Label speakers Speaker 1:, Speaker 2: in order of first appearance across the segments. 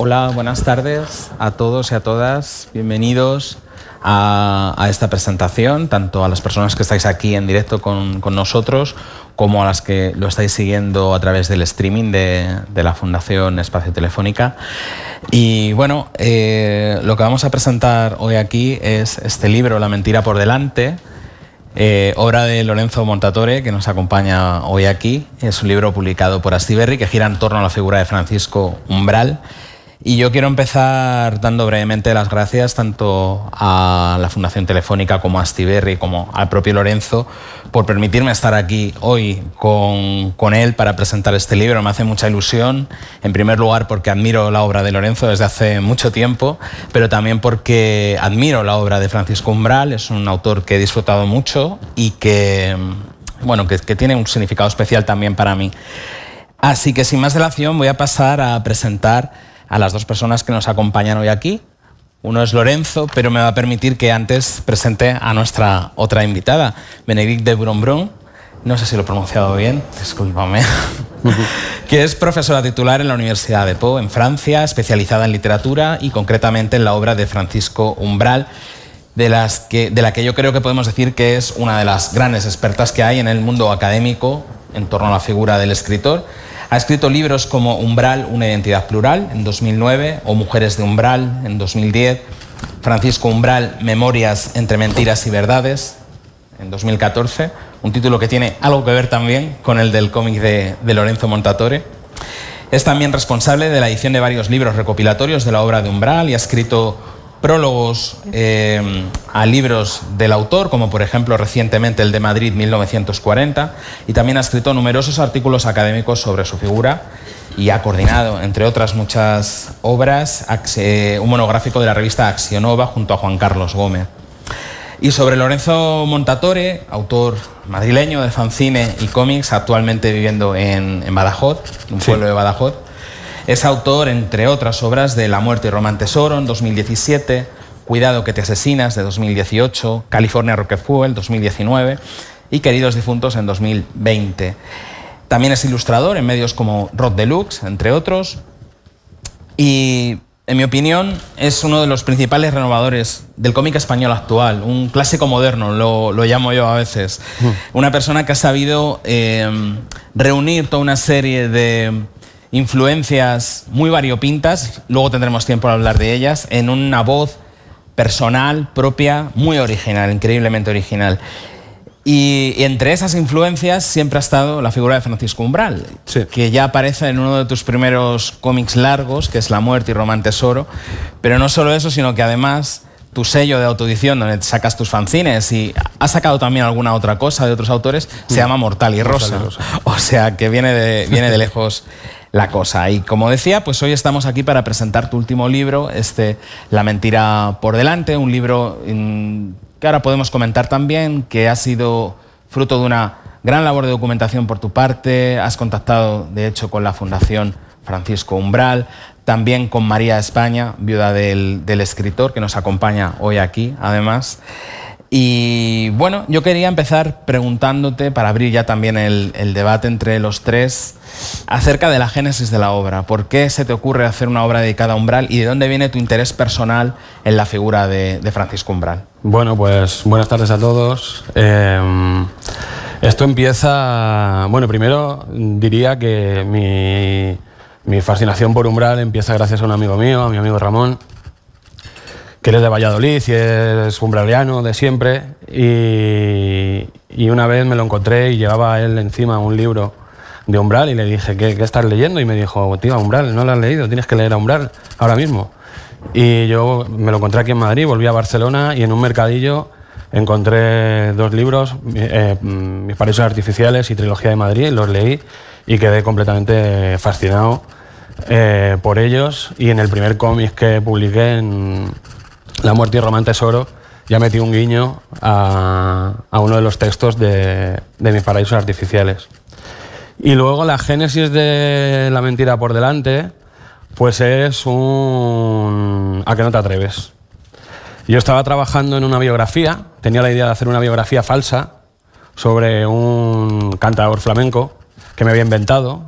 Speaker 1: Hola, buenas tardes a todos y a todas. Bienvenidos a, esta presentación, tanto a las personas que estáis aquí en directo con, nosotros como a las que lo estáis siguiendo a través del streaming de, la Fundación Espacio Telefónica. Y bueno, eh, lo que vamos a presentar hoy aquí es este libro, La mentira por delante, eh, obra de Lorenzo Montatore, que nos acompaña hoy aquí. Es un libro publicado por Astiberri que gira en torno a la figura de Francisco Umbral y yo quiero empezar dando brevemente las gracias tanto a la Fundación Telefónica como a Stiberri, como al propio Lorenzo, por permitirme estar aquí hoy con, con, él para presentar este libro. Me hace mucha ilusión, en primer lugar porque admiro la obra de Lorenzo desde hace mucho tiempo, pero también porque admiro la obra de Francisco Umbral, es un autor que he disfrutado mucho y que, bueno, que, que tiene un significado especial también para mí. Así que sin más delación voy a pasar a presentar a las dos personas que nos acompañan hoy aquí. Uno es Lorenzo, pero me va a permitir que antes presente a nuestra otra invitada, Benedict de Brombron, No sé si lo he pronunciado bien, discúlpame. que es profesora titular en la Universidad de Pau, en Francia, especializada en literatura y concretamente en la obra de Francisco Umbral, de, las que, de la que yo creo que podemos decir que es una de las grandes expertas que hay en el mundo académico en torno a la figura del escritor. Ha escrito libros como Umbral, una identidad plural, en 2009, o Mujeres de Umbral, en 2010. Francisco Umbral, Memorias entre Mentiras y Verdades, en 2014, un título que tiene algo que ver también con el del cómic de, Lorenzo Montatore. Es también responsable de la edición de varios libros recopilatorios de la obra de Umbral y ha escrito prólogos eh, a libros del autor, como por ejemplo recientemente el de Madrid 1940, y también ha escrito numerosos artículos académicos sobre su figura y ha coordinado, entre otras muchas obras, eh, un monográfico de la revista Axionova junto a Juan Carlos Gómez. Y sobre Lorenzo Montatore, autor madrileño de fanzine y cómics, actualmente viviendo en, Badajoz, un pueblo de Badajoz, es autor, entre otras obras, de La muerte y Román Tesoro en 2017, Cuidado que te asesinas de 2018, California en 2019 y Queridos difuntos en 2020. También es ilustrador en medios como Rod Deluxe, entre otros, y en mi opinión es uno de los principales renovadores del cómic español actual, un clásico moderno, lo, llamo yo a veces. Mm. Una persona que ha sabido eh, reunir toda una serie de influencias muy variopintas, luego tendremos tiempo a hablar de ellas, en una voz personal, propia, muy original, increíblemente original. Y, entre esas influencias siempre ha estado la figura de Francisco Umbral, que ya aparece en uno de tus primeros cómics largos, que es La muerte y Román Tesoro, pero no solo eso, sino que además tu sello de autoedición donde sacas tus fanzines y has sacado también alguna otra cosa de otros autores, se mm. llama Mortal y Rosa. O sea que viene de, viene de lejos la cosa. Y como decía, pues hoy estamos aquí para presentar tu último libro, este La mentira por delante, un libro que ahora podemos comentar también, que ha sido fruto de una gran labor de documentación por tu parte, has contactado de hecho con la Fundación Francisco Umbral, también con María España, viuda del, escritor, que nos acompaña hoy aquí, además. Y bueno, yo quería empezar preguntándote, para abrir ya también el, debate entre los tres, acerca de la génesis de la obra. ¿Por qué se te ocurre hacer una obra dedicada a Umbral y de dónde viene tu interés personal en la figura de, Francisco Umbral?
Speaker 2: Bueno, pues buenas tardes a todos. Em, esto empieza, bueno, primero diría que mi mi fascinación por Umbral empieza gracias a un amigo mío, a mi amigo Ramón, que él es de Valladolid y es umbraliano de siempre. Y, una vez me lo encontré y llevaba él encima un libro de Umbral y le dije, ¿qué, estás leyendo? Y me dijo, tío, Umbral, no lo has leído, tienes que leer a Umbral ahora mismo. Y yo me lo encontré aquí en Madrid, volví a Barcelona y en un mercadillo encontré dos libros, eh, mm, Mis paraísos artificiales y Trilogía de Madrid, los leí y quedé completamente fascinado eh, por ellos y en el primer cómic que publiqué en La muerte y Román Tesoro ya metí un guiño a, uno de los textos de, de Mis paraísos artificiales. Y luego la génesis de La mentira por delante, pues es un... ¿A que no te atreves? Yo estaba trabajando en una biografía, tenía la idea de hacer una biografía falsa sobre un cantador flamenco que me había inventado,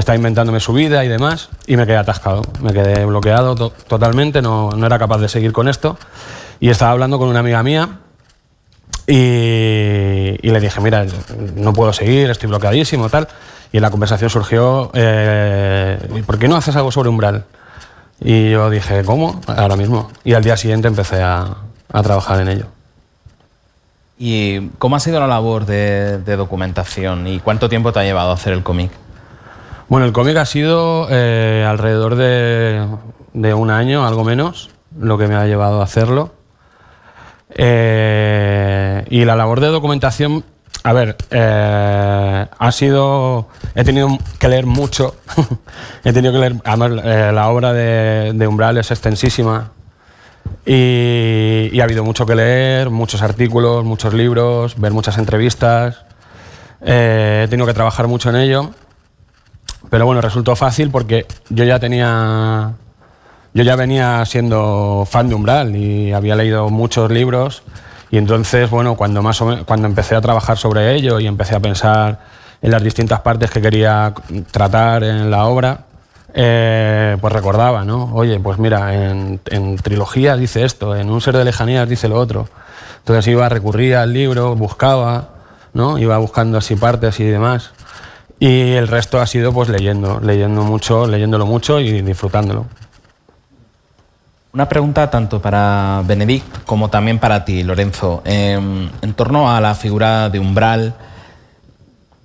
Speaker 2: estaba inventándome su vida y demás, y me quedé atascado, me quedé bloqueado totalmente, no, era capaz de seguir con esto. Y estaba hablando con una amiga mía y, le dije, mira, no puedo seguir, estoy bloqueadísimo, tal. Y en la conversación surgió, eh, ¿por qué no haces algo sobre umbral? Y yo dije, ¿cómo? Ahora mismo. Y al día siguiente empecé a, trabajar en ello.
Speaker 1: ¿Y cómo ha sido la labor de, de, documentación y cuánto tiempo te ha llevado a hacer el cómic?
Speaker 2: Bueno, el cómic ha sido eh, alrededor de, un año, algo menos, lo que me ha llevado a hacerlo. Eh, y la labor de documentación, a ver, eh, ha sido. He tenido que leer mucho. he tenido que leer. la obra de, Umbral es extensísima. Y, y, ha habido mucho que leer, muchos artículos, muchos libros, ver muchas entrevistas. he tenido que trabajar mucho en ello. Pero bueno, resultó fácil porque yo ya tenía. Yo ya venía siendo fan de Umbral y había leído muchos libros. Y entonces, bueno, cuando, más cuando empecé a trabajar sobre ello y empecé a pensar en las distintas partes que quería tratar en la obra, eh, pues recordaba, ¿no? Oye, pues mira, en, en trilogías dice esto, en un ser de lejanías dice lo otro. Entonces iba, recurría al libro, buscaba, ¿no? Iba buscando así partes y demás. Y el resto ha sido pues leyendo, leyendo mucho, leyéndolo mucho y disfrutándolo.
Speaker 1: Una pregunta tanto para Benedict como también para ti, Lorenzo. Em, en torno a la figura de Umbral,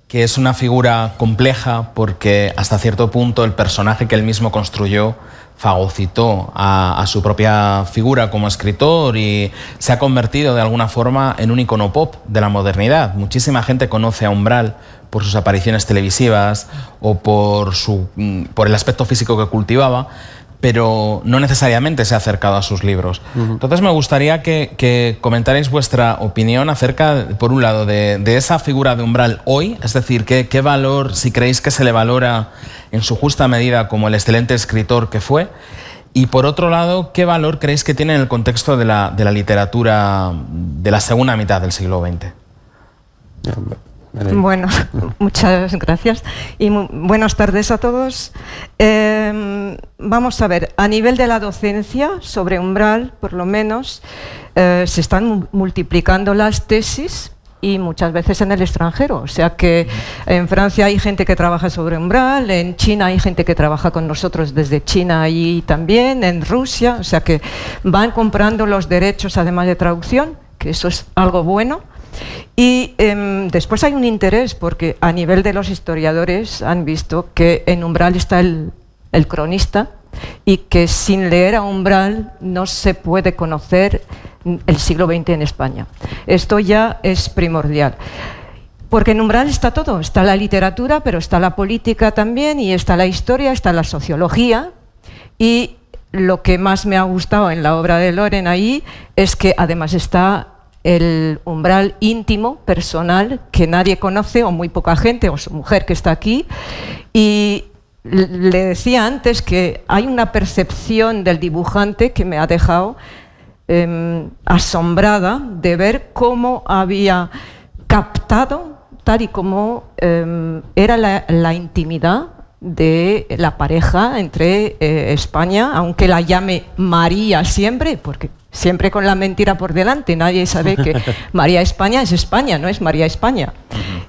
Speaker 1: que es una figura compleja porque hasta cierto punto el personaje que él mismo construyó fagocitó a, su propia figura como escritor y se ha convertido de alguna forma en un icono pop de la modernidad. Muchísima gente conoce a Umbral por sus apariciones televisivas o por, su, mm, por el aspecto físico que cultivaba, pero no necesariamente se ha acercado a sus libros. Entonces me gustaría que, que, comentarais vuestra opinión acerca, por un lado, de, esa figura de umbral hoy, es decir, qué, valor, si creéis que se le valora en su justa medida como el excelente escritor que fue, y por otro lado, ¿qué valor creéis que tiene en el contexto de la, de la literatura de la segunda mitad del siglo XX? Bueno,
Speaker 3: muchas gracias y buenas tardes a todos. Em, vamos a ver, a nivel de la docencia, sobre umbral, por lo menos, eh, se están multiplicando las tesis y muchas veces en el extranjero. O sea que en Francia hay gente que trabaja sobre umbral, en China hay gente que trabaja con nosotros desde China y también, en Rusia. O sea que van comprando los derechos, además de traducción, que eso es algo bueno y em, después hay un interés porque a nivel de los historiadores han visto que en umbral está el, el cronista y que sin leer a umbral no se puede conocer el siglo XX en España. Esto ya es primordial. Porque en umbral está todo, está la literatura, pero está la política también, y está la historia, está la sociología, y lo que más me ha gustado en la obra de Loren ahí es que además está el umbral íntimo, personal, que nadie conoce o muy poca gente, o su mujer que está aquí. Y le decía antes que hay una percepción del dibujante que me ha dejado em, asombrada de ver cómo había captado, tal y como em, era la, intimidad de la pareja entre eh, España, aunque la llame María siempre, porque siempre con la mentira por delante. Nadie sabe que María España es España, no es María España.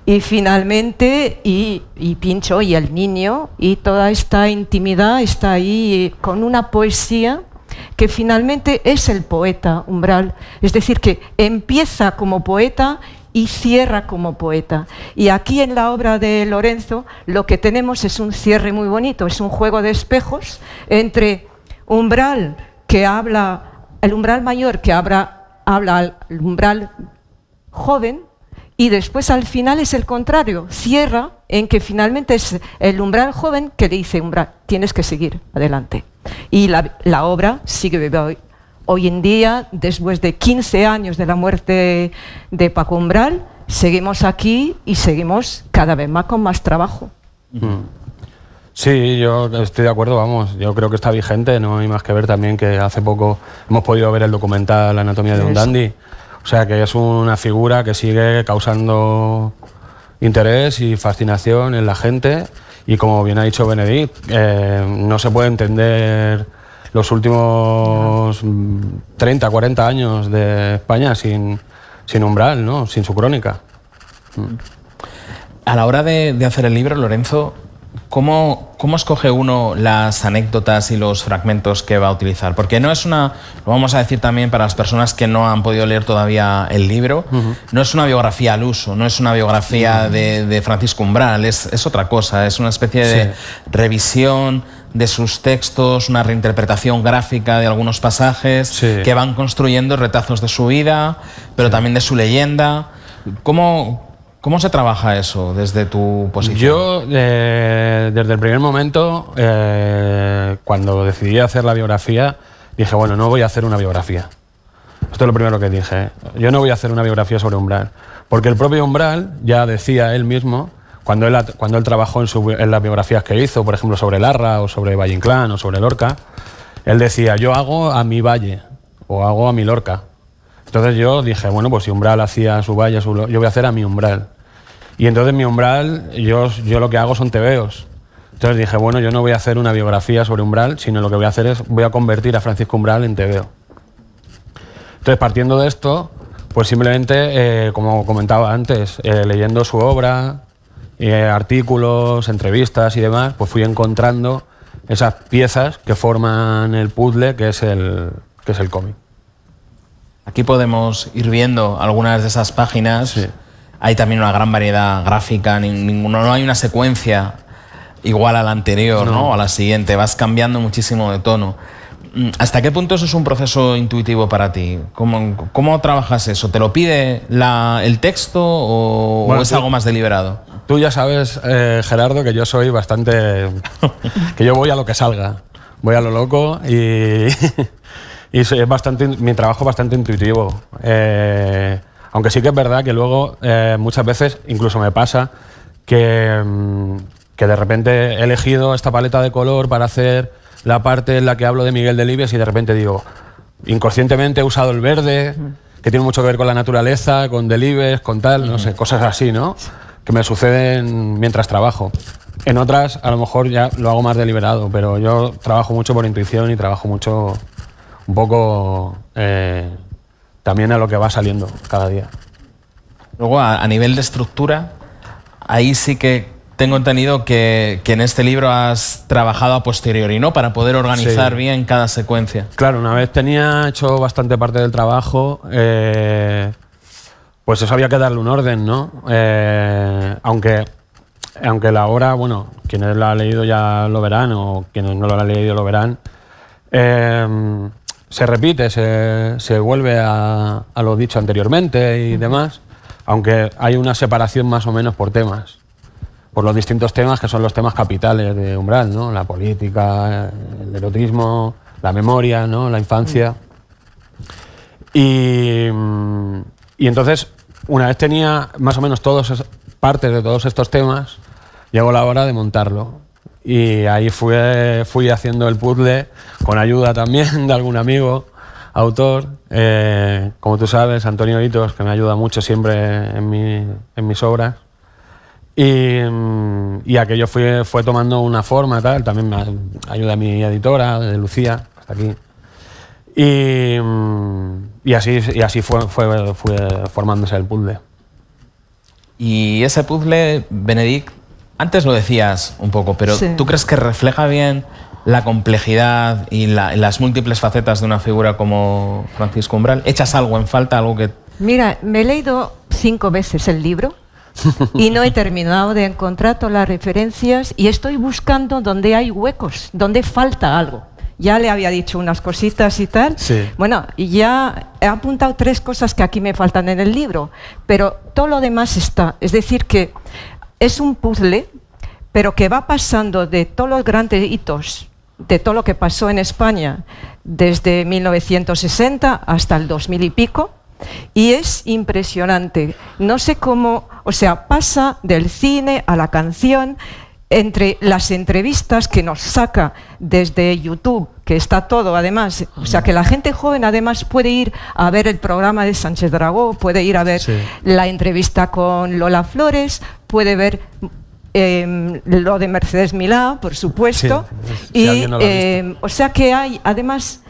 Speaker 3: Y finalmente, y, y, Pincho y el niño, y toda esta intimidad está ahí eh, con una poesía que finalmente es el poeta umbral. Es decir, que empieza como poeta y cierra como poeta. Y aquí en la obra de Lorenzo lo que tenemos es un cierre muy bonito, es un juego de espejos entre umbral que habla el umbral mayor que habla, al umbral joven y después al final es el contrario, cierra en que finalmente es el umbral joven que le dice, umbral, tienes que seguir adelante. Y la, obra sigue viva hoy. Hoy en día, después de 15 años de la muerte de Paco Umbral, seguimos aquí y seguimos cada vez más con más trabajo.
Speaker 2: Sí, yo estoy de acuerdo, vamos. Yo creo que está vigente, no hay más que ver también que hace poco hemos podido ver el documental la Anatomía de un Dandy. O sea que es una figura que sigue causando interés y fascinación en la gente. Y como bien ha dicho Benedict, eh, no se puede entender los últimos 30, 40 años de España sin, sin umbral, ¿no? sin su crónica. A la hora de hacer el libro,
Speaker 1: Lorenzo, ¿Cómo, ¿cómo, escoge uno las anécdotas y los fragmentos que va a utilizar? Porque no es una, lo vamos a decir también para las personas que no han podido leer todavía el libro, no es una biografía al uso, no es una biografía de, de, Francisco Umbral, es, es, otra cosa, es una especie de revisión de sus textos, una reinterpretación gráfica de algunos pasajes que van construyendo retazos de su vida, pero también de su leyenda. ¿Cómo, ¿Cómo se trabaja eso desde tu posición?
Speaker 2: Yo, eh, desde el primer momento, eh, cuando decidí hacer la biografía, dije, bueno, no voy a hacer una biografía. Esto es lo primero que dije. ¿eh? Yo no voy a hacer una biografía sobre Umbral. Porque el propio Umbral ya decía él mismo, cuando él, cuando él trabajó en, en las biografías que hizo, por ejemplo, sobre Larra o sobre Valle Inclán o sobre Lorca, él decía, yo hago a mi Valle o hago a mi Lorca. Entonces yo dije, bueno, pues si Umbral hacía su valla, yo voy a hacer a mi Umbral. Y entonces mi Umbral, yo, yo lo que hago son tebeos. Entonces dije, bueno, yo no voy a hacer una biografía sobre Umbral, sino lo que voy a hacer es, voy a convertir a Francisco Umbral en tebeo. Entonces, partiendo de esto, pues simplemente, eh, como comentaba antes, eh, leyendo su obra, eh, artículos, entrevistas y demás, pues fui encontrando esas piezas que forman el puzzle que es el, que es el cómic. Aquí podemos ir viendo
Speaker 1: algunas de esas páginas. Hay también una gran variedad gráfica, ninguno, no hay una secuencia igual a la anterior no. a la siguiente, vas cambiando muchísimo de tono. Mm, ¿Hasta qué punto eso es un proceso intuitivo para ti? ¿Cómo, cómo trabajas eso? ¿Te lo
Speaker 2: pide el texto o, es algo más deliberado? Tú ya sabes, eh, Gerardo, que yo soy bastante... que yo voy a lo que salga, voy a lo loco y... Y es bastante, mi trabajo bastante intuitivo. Eh, aunque sí que es verdad que luego eh, muchas veces incluso me pasa que, mm, que, de repente he elegido esta paleta de color para hacer la parte en la que hablo de Miguel Delibes y de repente digo, inconscientemente he usado el verde, que tiene mucho que ver con la naturaleza, con Delibes, con tal, no sé, cosas así, ¿no? Que me suceden mientras trabajo. En otras, a lo mejor ya lo hago más deliberado, pero yo trabajo mucho por intuición y trabajo mucho un poco eh, también a lo que va saliendo cada día. Luego, a, nivel de estructura, ahí sí que tengo
Speaker 1: entendido que, que, en este libro has trabajado a posteriori, ¿no? Para poder organizar bien cada secuencia.
Speaker 2: Claro, una vez tenía hecho bastante parte del trabajo, eh, pues eso había que darle un orden, ¿no? Eh, aunque, aunque la obra, bueno, quienes la han leído ya lo verán o quienes no lo han leído lo verán. Eh, se repite, se, vuelve a, lo dicho anteriormente y demás, aunque hay una separación más o menos por temas, por los distintos temas que son los temas capitales de Umbral, ¿no? la política, el erotismo, la memoria, ¿no? la infancia. Y, y entonces, una vez tenía más o menos todas partes de todos estos temas, llegó la hora de montarlo y ahí fui, fui haciendo el puzzle con ayuda también de algún amigo autor. Eh, como tú sabes, Antonio Hitos, que me ayuda mucho siempre en, mi, mis obras. Mm, y, aquello fue, fue tomando una forma, tal. También me ayuda mi editora, Lucía, hasta aquí. Mm, y, así, y así fue, fue, fue formándose el puzzle. Y ese puzzle, Benedict,
Speaker 1: antes lo decías un poco, pero ¿tú crees que refleja bien la complejidad y las múltiples facetas de una figura como Francisco Umbral? ¿Echas algo en falta, algo que...?
Speaker 3: Mira, me he leído cinco veces el libro y no he terminado de encontrar todas las referencias y estoy buscando dónde hay huecos, dónde falta algo. Ya le había dicho unas cositas y tal. Sí. Bueno, ya he apuntado tres cosas que aquí me faltan en el libro, pero todo lo demás está. Es decir, que es un puzzle, pero que va pasando de todos los grandes hitos, de todo lo que pasó en España desde 1960 hasta el 2000 y pico, y es impresionante. No sé cómo, o sea, pasa del cine a la canción, entre las entrevistas que nos saca desde YouTube, que está todo además, o sea que la gente joven además puede ir a ver el programa de Sánchez Dragó, puede ir a ver la entrevista con Lola Flores, puede ver em, lo de Mercedes Milá, por supuesto. y, em, o sea que hay, además,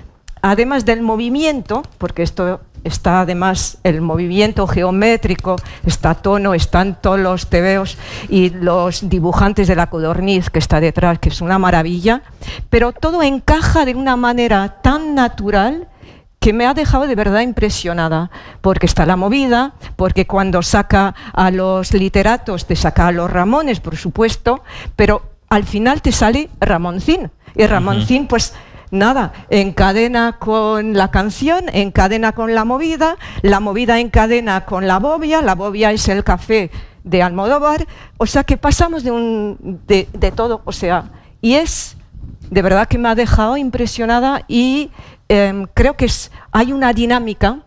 Speaker 3: además del movimiento, porque esto está además el movimiento geométrico, está tono, están todos los tebeos y los dibujantes de la codorniz que está detrás, que es una maravilla, pero todo encaja de una manera tan natural que me ha dejado de verdad impresionada, porque está la movida, porque cuando saca a los literatos te saca a los Ramones, por supuesto, pero al final te sale Ramoncín. Y Ramoncín, pues nada, encadena con la canción, encadena con la movida, la movida encadena con la bobia, la bobia es el café de Almodóvar, o sea que pasamos de, un, de todo, o sea, y es de verdad que me ha dejado impresionada y Em, creo que hay una dinámica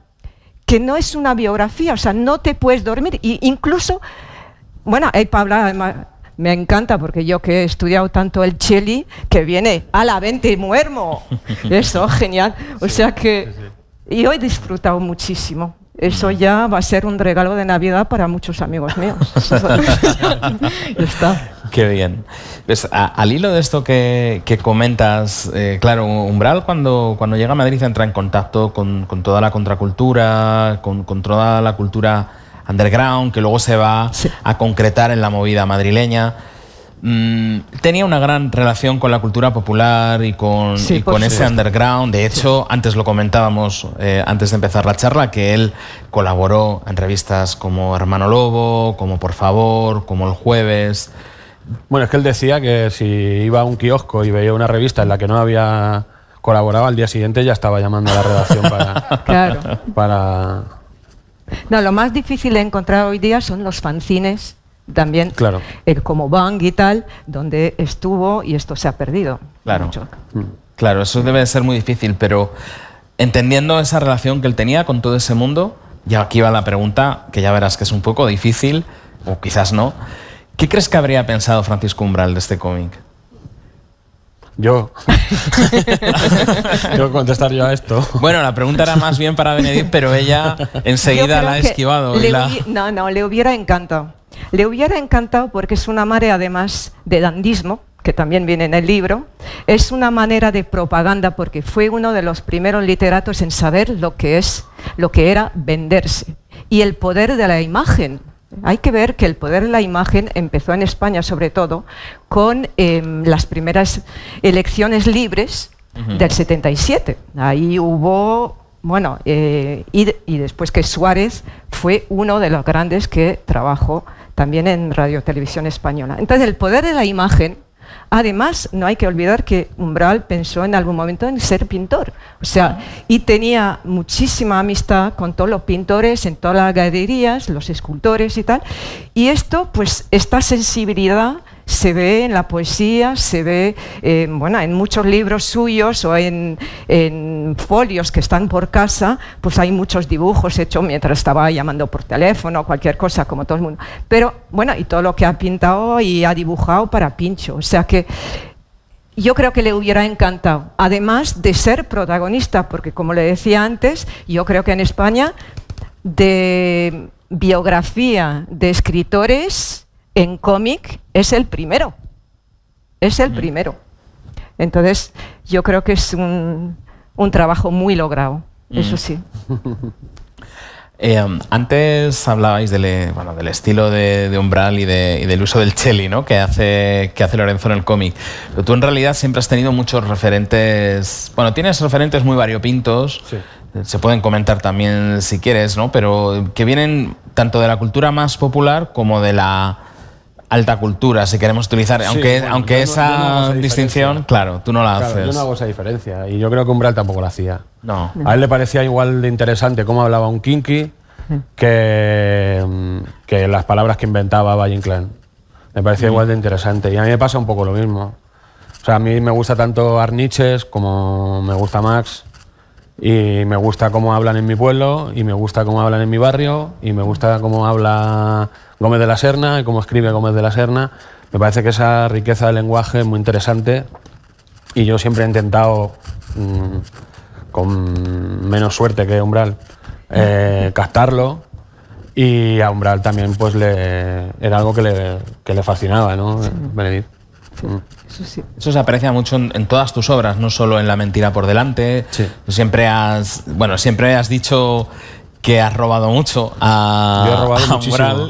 Speaker 3: que no es una biografía, o sea, no te puedes dormir. Y incluso, bueno, hay Paula, me encanta porque yo que he estudiado tanto el cheli, que viene a la vente y muermo. Eso, genial. O sea que... yo he disfrutado muchísimo. Eso ya va a ser un regalo de Navidad para muchos amigos míos. está.
Speaker 1: Qué bien. Pues, al hilo de esto que, comentas, eh, claro, Umbral cuando, llega a Madrid entra en contacto con, toda la contracultura, con, toda la cultura underground, que luego se va a concretar en la movida madrileña. Mm, tenía una gran relación con la cultura popular y con, ese underground. De hecho, antes lo comentábamos, eh, antes de empezar la charla, que él colaboró en
Speaker 2: revistas como Hermano Lobo, como Por Favor, como El Jueves. Bueno, es que él decía que si iba a un kiosco y veía una revista en la que no había colaborado, al día siguiente ya estaba llamando a la redacción para, para...
Speaker 3: No, lo más difícil de encontrar hoy día son los fanzines también, eh, como Bang y tal, donde estuvo y esto se ha perdido.
Speaker 1: Claro. Mm. Claro, eso debe de ser muy difícil, pero entendiendo esa relación que él tenía con todo ese mundo, y aquí va la pregunta, que ya verás que es un poco difícil, o quizás no. ¿Qué crees que habría pensado Francisco Umbral de este cómic? Yo. yo a esto. Bueno, la pregunta era más bien para Benedict, pero ella enseguida la ha esquivado.
Speaker 3: No, no, le hubiera encantado. Le hubiera encantado porque es una marea además de dandismo, que también viene en el libro, es una manera de propaganda porque fue uno de los primeros literatos en saber lo que es, lo que era venderse y el poder de la imagen. Hay que ver que el poder de la imagen empezó en España, sobre todo, con em, las primeras elecciones libres del 77. Ahí hubo bueno, eh, y, después que Suárez fue uno de los grandes que trabajó también en Radio Televisión Española. Entonces, el poder de la imagen Además, no hay que olvidar que Umbral pensó en algún momento en ser pintor, o sea, y tenía muchísima amistad con todos los pintores, en todas las galerías, los escultores y tal, y esto, pues, esta sensibilidad se ve en la poesía, se ve eh, bueno, en muchos libros suyos o en, folios que están por casa, pues hay muchos dibujos hechos mientras estaba llamando por teléfono, cualquier cosa, como todo el mundo. Pero bueno, y todo lo que ha pintado y ha dibujado para Pincho. O sea que yo creo que le hubiera encantado, además de ser protagonista, porque como le decía antes, yo creo que en España de biografía de escritores en cómic es el primero. Es el mm. primero. Entonces, yo creo que es un, trabajo muy logrado, mm. eso sí.
Speaker 1: Eh, um, antes hablabais del, eh, estilo de, Umbral y, del uso del cheli ¿no? que, hace, que hace Lorenzo en el cómic. Pero tú en realidad siempre has tenido muchos referentes. Bueno, tienes referentes muy variopintos. Se pueden comentar también si quieres, ¿no? Pero que vienen tanto de la cultura más popular como de la alta cultura, si queremos utilizar, aunque, aunque esa distinción,
Speaker 2: claro, tú no la haces. Yo no hago esa diferencia y yo creo que Umbral tampoco la hacía. No. A él le parecía igual de interesante cómo hablaba un kinky que, que las palabras que inventaba Valle Clan Me parecía mm. igual de interesante y a mí me pasa un poco lo mismo. O sea, a mí me gusta tanto Arniches como me gusta Max y me gusta cómo hablan en mi pueblo, y me gusta cómo hablan en mi barrio, y me gusta cómo habla Gómez de la Serna, y cómo escribe Gómez de la Serna. Me parece que esa riqueza del lenguaje es muy interesante y yo siempre he intentado, mm, con menos suerte que Umbral, eh, captarlo y a Umbral también pues era algo que le, fascinaba, ¿no, sí. Mm.
Speaker 1: Eso, se aprecia mucho en, todas tus obras, no solo en La mentira por delante. Siempre has, bueno, siempre has dicho que has robado mucho a,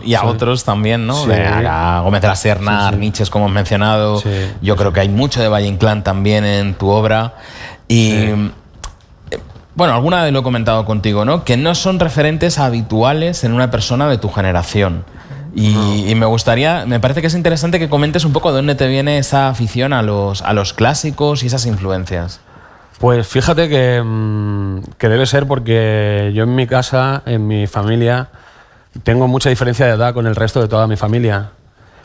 Speaker 1: y a otros también, ¿no? De, a Gómez de la Serna, Nietzsche, como has mencionado. Yo creo que hay mucho de Valle Inclán también en tu obra. Y eh, bueno, alguna vez lo he comentado contigo, ¿no? Que no son referentes habituales en una persona de tu generación. Y, me gustaría, me parece que es interesante que comentes un poco de dónde te viene esa afición a los, clásicos y esas influencias.
Speaker 2: Pues fíjate mm, que, debe ser porque yo en mi casa, en mi familia, tengo mucha diferencia de edad con el resto de toda mi familia.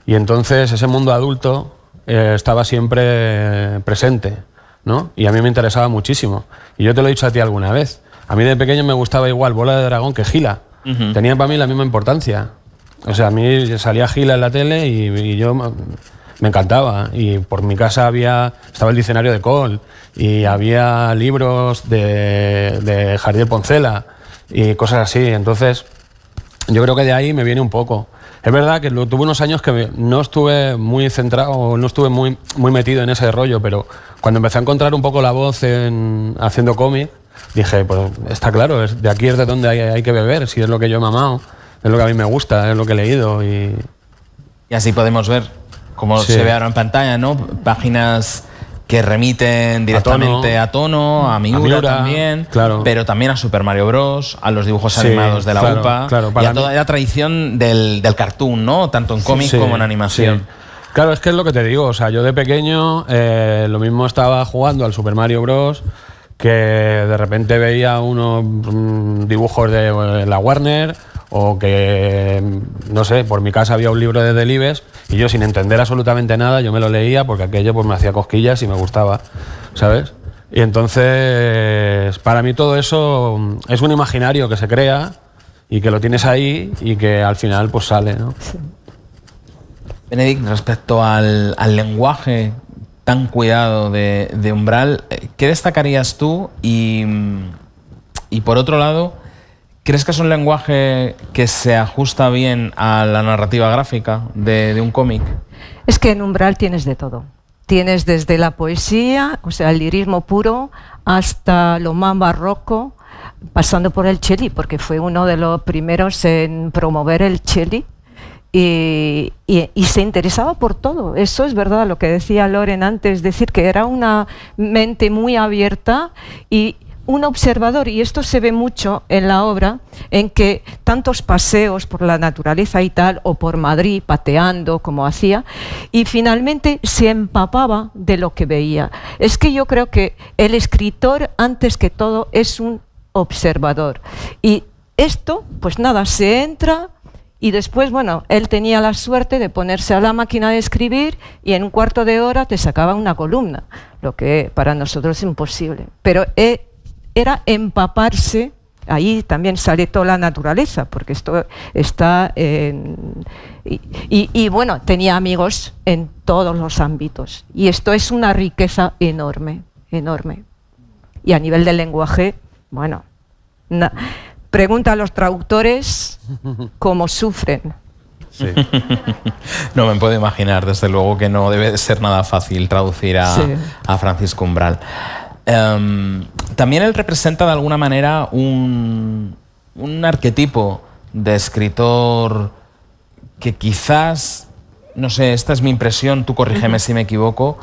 Speaker 2: Y entonces ese mundo adulto eh, estaba siempre presente, ¿no? Y a mí me interesaba muchísimo. Y yo te lo he dicho a ti alguna vez. A mí de pequeño me gustaba igual Bola de Dragón que Gila. Tenían para mí la misma importancia. O sea, a mí salía Gila en la tele y, yo me encantaba. Y por mi casa había estaba el diccionario de Cole y había libros de, de Jardín Poncela y cosas así. Entonces, yo creo que de ahí me viene un poco. Es verdad que tuve unos años que no estuve muy centrado, no estuve muy, muy metido en ese rollo, pero cuando empecé a encontrar un poco la voz en, haciendo cómic, dije, pues está claro, de aquí es de donde hay, hay que beber, si es lo que yo he mamado. Es lo que a mí me gusta, es lo que he leído. Y, y así podemos ver, como se ve
Speaker 1: ahora en pantalla, ¿no? Páginas que remiten directamente a tono, a, Miura, también, pero también a Super Mario Bros, a los dibujos animados de la UPA y a toda la tradición del, del cartoon, ¿no? Tanto en cómic como en animación.
Speaker 2: Claro, es que es lo que te digo, o sea, yo de pequeño eh, lo mismo estaba jugando al Super Mario Bros que de repente veía unos mm, dibujos de eh, la Warner o que, no sé, por mi casa había un libro de Delibes y yo sin entender absolutamente nada, yo me lo leía porque aquello pues me hacía cosquillas y me gustaba, ¿sabes? Y entonces, para mí todo eso mm, es un imaginario que se crea y que lo tienes ahí y que al final pues sale, ¿no?
Speaker 1: Benedict, respecto al, lenguaje tan cuidado de, Umbral, eh, ¿qué destacarías tú? Y, mm, y por otro lado, ¿Crees que es un lenguaje que se ajusta bien a la narrativa gráfica de, un cómic?
Speaker 3: Es que en Umbral tienes de todo. Tienes desde la poesía, o sea, el lirismo puro, hasta lo más barroco, pasando por el cheli, porque fue uno de los primeros en promover el cheli. Y, se interesaba por todo. Eso es verdad lo que decía Loren antes, decir que era una mente muy abierta y, un observador, y esto se ve mucho en la obra, en que tantos paseos por la naturaleza y tal, o por Madrid, pateando como hacía, y finalmente se empapaba de lo que veía. Es que yo creo que el escritor, antes que todo, es un observador. Y esto, pues nada, se entra, y después, bueno, él tenía la suerte de ponerse a la máquina de escribir y en un cuarto de hora te sacaba una columna, lo que para nosotros es imposible. Pero era empaparse, ahí también sale toda la naturaleza, porque esto está... En, y, bueno, tenía amigos en todos los ámbitos. Y esto es una riqueza enorme, enorme. Y a nivel del lenguaje, bueno, pregunta a los traductores cómo sufren.
Speaker 1: No me puedo imaginar, desde luego que no debe ser nada fácil traducir a, a Francisco Umbral. Em, también él representa de alguna manera un, un arquetipo de escritor que quizás, no sé, esta es mi impresión, tú corrígeme si me equivoco,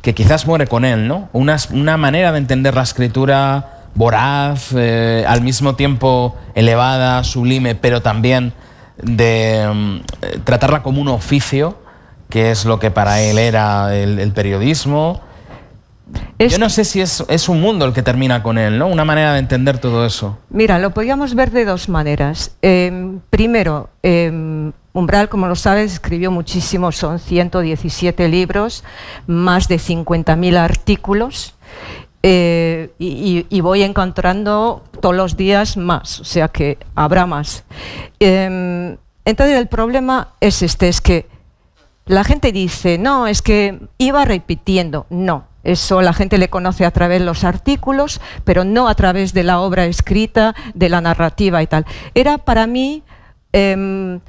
Speaker 1: que quizás muere con él, ¿no? Una, manera de entender la escritura voraz, eh, al mismo tiempo elevada, sublime, pero también de em, tratarla como un oficio, que es lo que para él era el periodismo, yo no sé si es, es, un mundo el que termina con él, ¿no? Una manera de entender todo eso.
Speaker 3: Mira, lo podíamos ver de dos maneras. Em, primero, em, Umbral, como lo sabes, escribió muchísimo, son 117 libros, más de 50.000 artículos. Eh, y, voy encontrando todos los días más, o sea que habrá más. Em, entonces el problema es este, es que la gente dice, no, es que iba repitiendo, no, eso la gente le conoce a través de los artículos, pero no a través de la obra escrita, de la narrativa y tal. Era para mí em,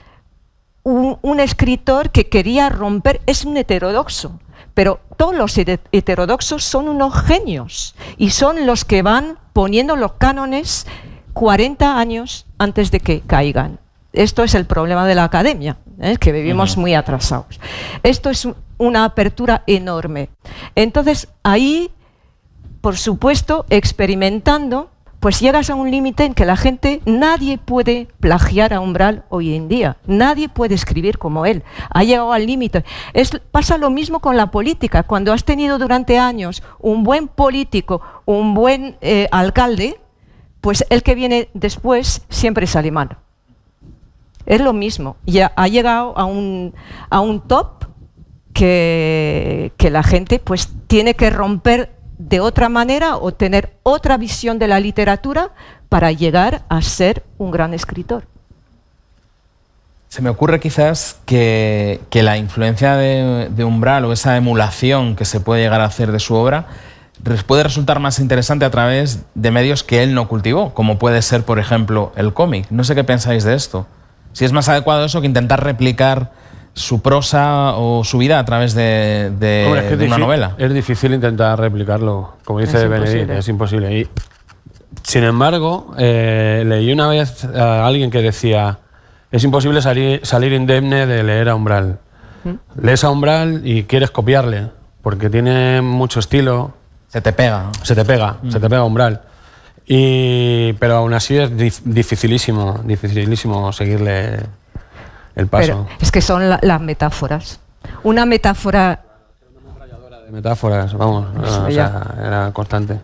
Speaker 3: un, escritor que quería romper, es un heterodoxo, pero todos los heterodoxos son unos genios y son los que van poniendo los cánones 40 años antes de que caigan. Esto es el problema de la academia, es ¿eh? que vivimos muy atrasados. Esto es una apertura enorme. Entonces, ahí, por supuesto, experimentando, pues llegas a un límite en que la gente, nadie puede plagiar a Umbral hoy en día, nadie puede escribir como él, ha llegado al límite. Pasa lo mismo con la política, cuando has tenido durante años un buen político, un buen eh, alcalde, pues el que viene después siempre es mal. Es lo mismo, ya ha llegado a un, a un top que, la gente pues tiene que romper de otra manera o tener otra visión de la literatura para llegar a ser un gran escritor.
Speaker 1: Se me ocurre quizás que, la influencia de, de, Umbral o esa emulación que se puede llegar a hacer de su obra puede resultar más interesante a través de medios que él no cultivó, como puede ser, por ejemplo, el cómic. No sé qué pensáis de esto. Si es más adecuado eso que intentar replicar su prosa o su vida a través de,
Speaker 2: una novela. Es difícil intentar replicarlo, como dice es es imposible. Y, sin embargo, eh, leí una vez a alguien que decía, es imposible salir, indemne de leer a Umbral. ¿Mm? Lees a Umbral y quieres copiarle, porque tiene mucho estilo. Se te pega. Se te pega, se te mm. pega Umbral. Y, pero aún así es dificilísimo, dificilísimo seguirle
Speaker 3: es que son las metáforas. Una metáfora...
Speaker 2: De metáforas, vamos, era constante.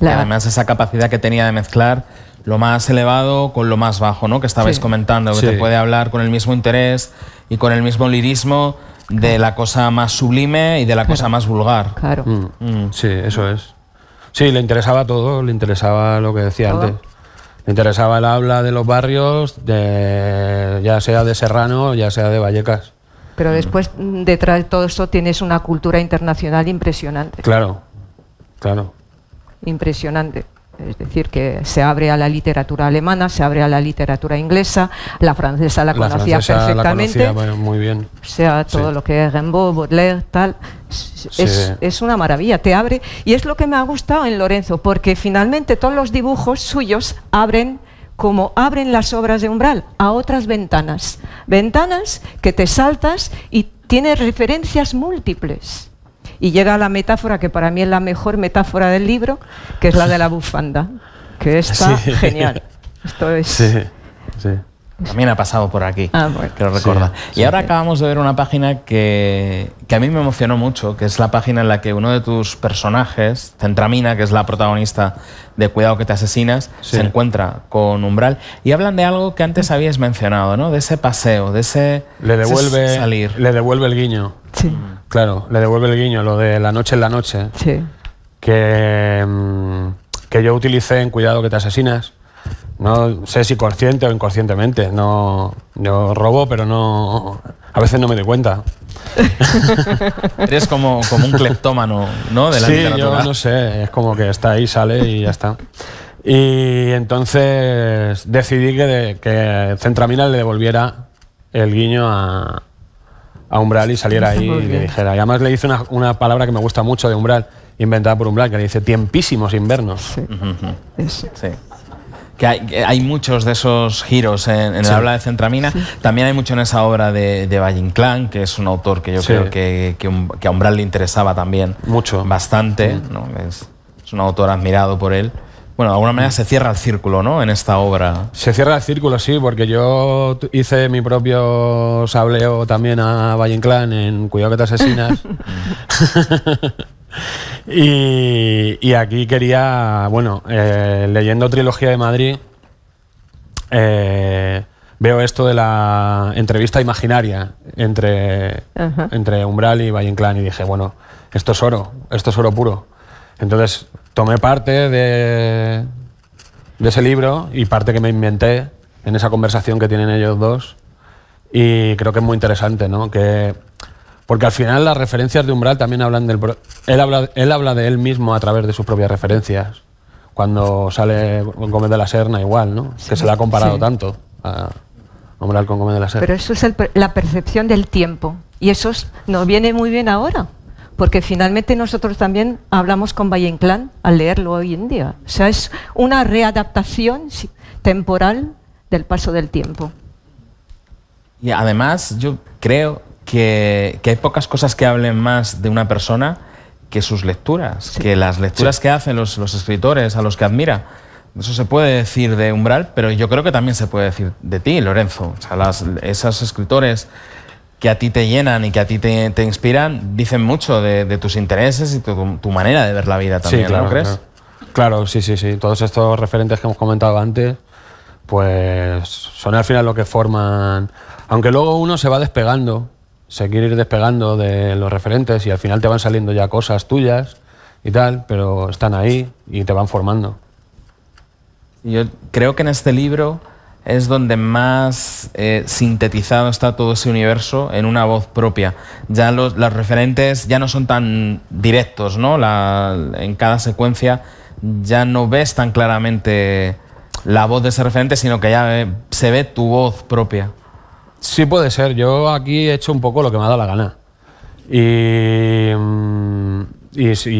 Speaker 3: además
Speaker 1: esa capacidad que tenía de mezclar lo más elevado con lo más bajo, ¿no? Que estabais comentando, que te puede hablar con el mismo interés y con el mismo lirismo de la cosa más sublime
Speaker 2: y de la cosa más vulgar. Claro. Mm. Mm. Sí, eso es. Sí, le interesaba todo, le interesaba lo que decía antes. Me interesaba el habla de los barrios, de, ya sea de Serrano, ya sea de Vallecas.
Speaker 3: Pero después, mm, detrás de todo eso, tienes una cultura internacional impresionante.
Speaker 2: Claro, claro.
Speaker 3: Impresionante es decir, que se abre a la literatura alemana, se abre a la literatura inglesa, la francesa la, conocía perfectamente, la conocía, muy bien. sea, todo lo que es Rimbaud, Baudelaire, tal, es, es, una maravilla, te abre, y es lo que me ha gustado en Lorenzo, porque finalmente todos los dibujos suyos abren como abren las obras de Umbral a otras ventanas, ventanas que te saltas y tiene referencias múltiples y llega la metáfora que para mí es la mejor metáfora del libro, que es la de la bufanda, que está genial.
Speaker 1: Esto es... También ha pasado por aquí, ah, bueno. que lo recuerda. y ahora acabamos de ver una página que, a mí me emocionó mucho, que es la página en la que uno de tus personajes, Centramina, que es la protagonista de Cuidado que te asesinas, se encuentra con Umbral y hablan de algo que antes habías mencionado, ¿no? De ese paseo, de ese, ese salir.
Speaker 2: Le devuelve el guiño. Sí. Claro, le devuelve el guiño, lo de la noche en la noche. Sí. Que, mm, que yo utilicé en Cuidado que te asesinas. No sé si consciente o inconscientemente. No, yo robo, pero no. A veces no me doy cuenta.
Speaker 1: Eres como, como un cleptómano, ¿no? De la sí, yo no
Speaker 2: sé. Es como que está ahí, sale y ya está. Y entonces decidí que, que Centramina le devolviera el guiño a, a Umbral y saliera ahí y le dijera. Y además le dice una, una, palabra que me gusta mucho de Umbral, inventada por Umbral, que le dice tiempísimos invernos. Sí. sí. Que hay, hay, muchos de esos giros en, en el habla de Centramina.
Speaker 1: También hay mucho en esa obra de, de Valle que es un autor que yo creo que, que, a Umbral le interesaba también. Mucho. Bastante. Es, es un autor admirado por él. Bueno, de alguna manera se cierra el círculo, ¿no? En esta obra.
Speaker 2: Se cierra el círculo, sí, porque yo hice mi propio sableo también a Valle en Cuidado que te asesinas. y, aquí quería, bueno, eh, leyendo Trilogía de Madrid, eh, veo esto de la entrevista imaginaria entre, entre Umbral y Valle y dije, bueno, esto es oro, esto es oro puro. Entonces tomé parte de, ese libro y parte que me inventé en esa conversación que tienen ellos dos. Y creo que es muy interesante, ¿no? Que, porque al final las referencias de Umbral también hablan del... Él habla, él habla de él mismo a través de sus propias referencias. Cuando sale con Gómez de la Serna igual, ¿no? que se le ha comparado tanto a Umbral con Gómez de la Serna. Pero
Speaker 3: eso es la percepción del tiempo. Y eso nos viene muy bien ahora porque finalmente nosotros también hablamos con Valle Inclán al leerlo hoy en día. O sea, es una readaptación temporal del paso del tiempo.
Speaker 1: Y además yo creo que, hay pocas cosas que hablen más de una persona que sus lecturas, que las lecturas que hacen los, escritores a los que admira. Eso se puede decir de Umbral, pero yo creo que también se puede decir de ti, Lorenzo. O sea, esos escritores que a ti te llenan y que a ti te, inspiran dicen mucho de, tus intereses y tu, manera de ver la vida también, claro, ¿no crees?
Speaker 3: Claro.
Speaker 2: claro. sí, sí, sí. Todos estos referentes que hemos comentado antes, pues son al final lo que forman. Aunque luego uno se va despegando, se quiere ir despegando de los referentes y al final te van saliendo ya cosas tuyas y tal, pero están ahí y te van formando. Yo creo que en este libro es donde más eh,
Speaker 1: sintetizado está todo ese universo en una voz propia. Ya los, referentes ya no son tan directos, ¿no? La, en cada secuencia ya no ves tan claramente la voz de ese referente, sino que ya eh, se ve tu voz propia.
Speaker 2: Sí puede ser. Yo aquí he hecho un poco lo que me ha dado la gana. Y, mm,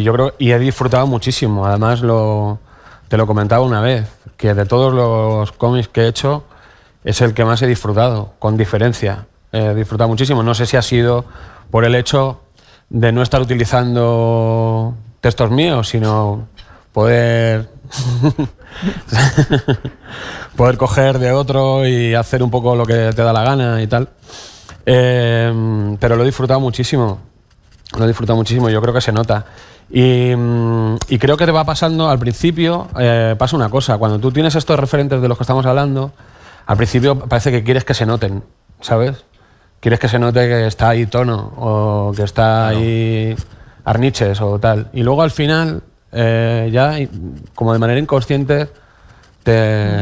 Speaker 2: yo creo y he disfrutado muchísimo. Además lo, te lo comentaba una vez que de todos los cómics que he hecho es el que más he disfrutado, con diferencia. He disfrutado muchísimo. No sé si ha sido por el hecho de no estar utilizando textos míos, sino poder poder coger de otro y hacer un poco lo que te da la gana y tal. Eh, pero lo he disfrutado muchísimo. Lo he disfrutado muchísimo, yo creo que se nota. Mm, y, creo que te va pasando al principio, eh, pasa una cosa, cuando tú tienes estos referentes de los que estamos hablando, al principio parece que quieres que se noten, ¿sabes? Quieres que se note que está ahí Tono o que está ahí Arniches o tal. Y luego al final, eh, ya como de manera inconsciente,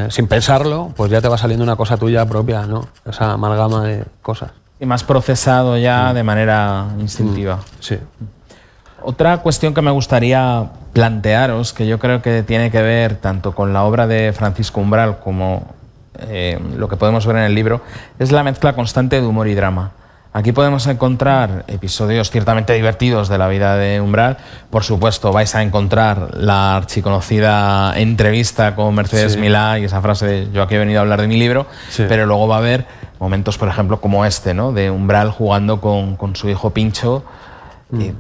Speaker 2: sin pensarlo, pues ya te va saliendo una cosa tuya propia, ¿no? Esa amalgama de cosas.
Speaker 1: Y más procesado ya mm. de manera instintiva. Sí. Mm. Otra cuestión que me gustaría plantearos, que yo creo que tiene que ver tanto con la obra de Francisco Umbral como eh, lo que podemos ver en el libro, es la mezcla constante de humor y drama. Aquí podemos encontrar episodios ciertamente divertidos de la vida de Umbral. Por supuesto, vais a encontrar la archiconocida entrevista con Mercedes Milá y esa frase de yo aquí he venido a hablar de mi libro, pero luego va a haber momentos, por ejemplo, como este, ¿no? de Umbral jugando con, su hijo Pincho. Y,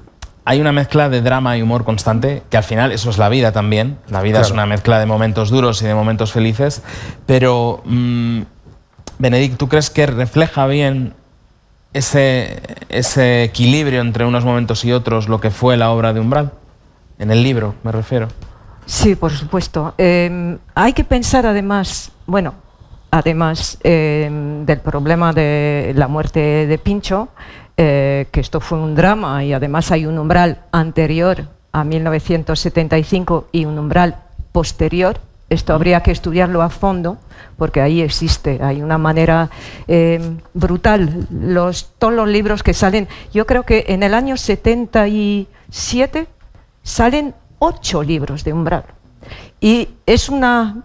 Speaker 1: hay una mezcla de drama y humor constante, que al final eso es la vida también. La vida es una mezcla de momentos duros y de momentos felices. Pero, mm, Benedict, ¿tú crees que refleja bien ese, equilibrio entre unos momentos y otros lo que fue la obra de Umbral? En el libro, me refiero.
Speaker 3: Sí, por supuesto. Em, hay que pensar además, bueno, además em, del problema de la muerte de Pincho, eh, que esto fue un drama y además hay un umbral anterior a 1975 y un umbral posterior. Esto habría que estudiarlo a fondo porque ahí existe, hay una manera eh, brutal. Los, todos los libros que salen, yo creo que en el año 77 salen ocho libros de umbral. Y es una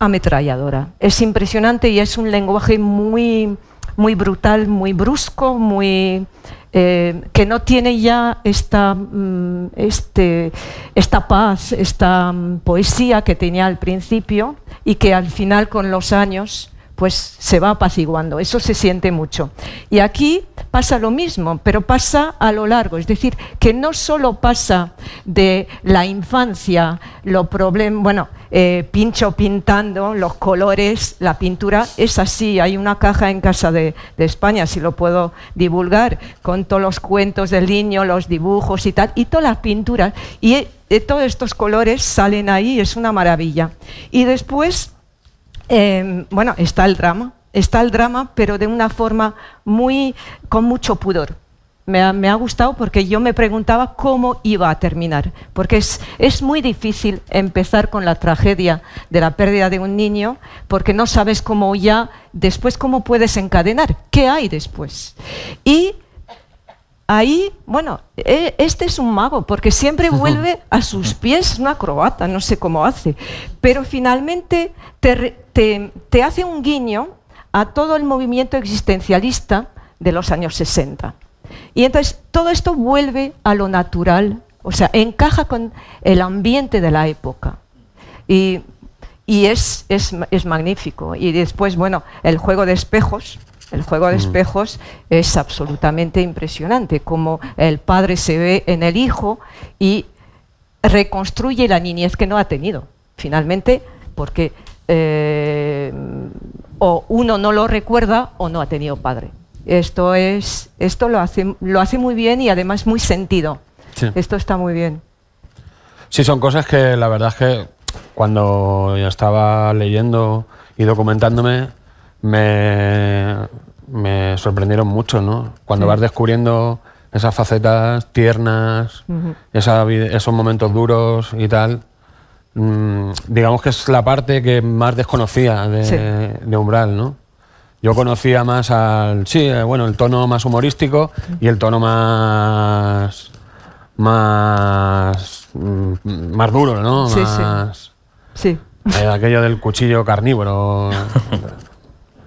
Speaker 3: ametralladora, es impresionante y es un lenguaje muy muy brutal, muy brusco, muy, eh, que no tiene ya esta, mm, este, esta paz, esta mm, poesía que tenía al principio y que al final con los años pues se va apaciguando, eso se siente mucho. Y aquí pasa lo mismo, pero pasa a lo largo, es decir, que no solo pasa de la infancia, lo problem, bueno, eh, pincho pintando los colores, la pintura, es así. Hay una caja en casa de, España, si lo puedo divulgar, con todos los cuentos del niño, los dibujos y tal, y todas las pinturas. Y eh, eh, todos estos colores salen ahí, es una maravilla. Y después, em, bueno, está el drama. Está el drama, pero de una forma muy, con mucho pudor me ha, gustado porque yo me preguntaba cómo iba a terminar, porque es, muy difícil empezar con la tragedia de la pérdida de un niño, porque no sabes cómo ya, después cómo puedes encadenar, qué hay después. Y ahí, bueno, e, este es un mago, porque siempre vuelve a sus pies una croata, no sé cómo hace, pero finalmente te, te hace un guiño a todo el movimiento existencialista de los años 60. Y entonces todo esto vuelve a lo natural, o sea, encaja con el ambiente de la época. Y, es, magnífico. Y después, bueno, el juego de espejos. El juego de mm. espejos es absolutamente impresionante, como el padre se ve en el hijo y reconstruye la niñez que no ha tenido, finalmente, porque eh, o uno no lo recuerda o no ha tenido padre. Esto, es, esto lo, hace, lo hace muy bien y además muy sentido. Esto está muy bien.
Speaker 2: Sí, son cosas que la verdad es que cuando estaba leyendo y documentándome me, sorprendieron mucho, ¿no? Cuando vas descubriendo esas facetas tiernas, esos momentos duros y tal, mm, digamos que es la parte que más desconocía de Umbral, ¿no? Yo conocía más al. Sí, eh, bueno, el tono más humorístico y el tono más. más. Mm, más duro, ¿no? Sí, sí. Eh, aquello del cuchillo carnívoro.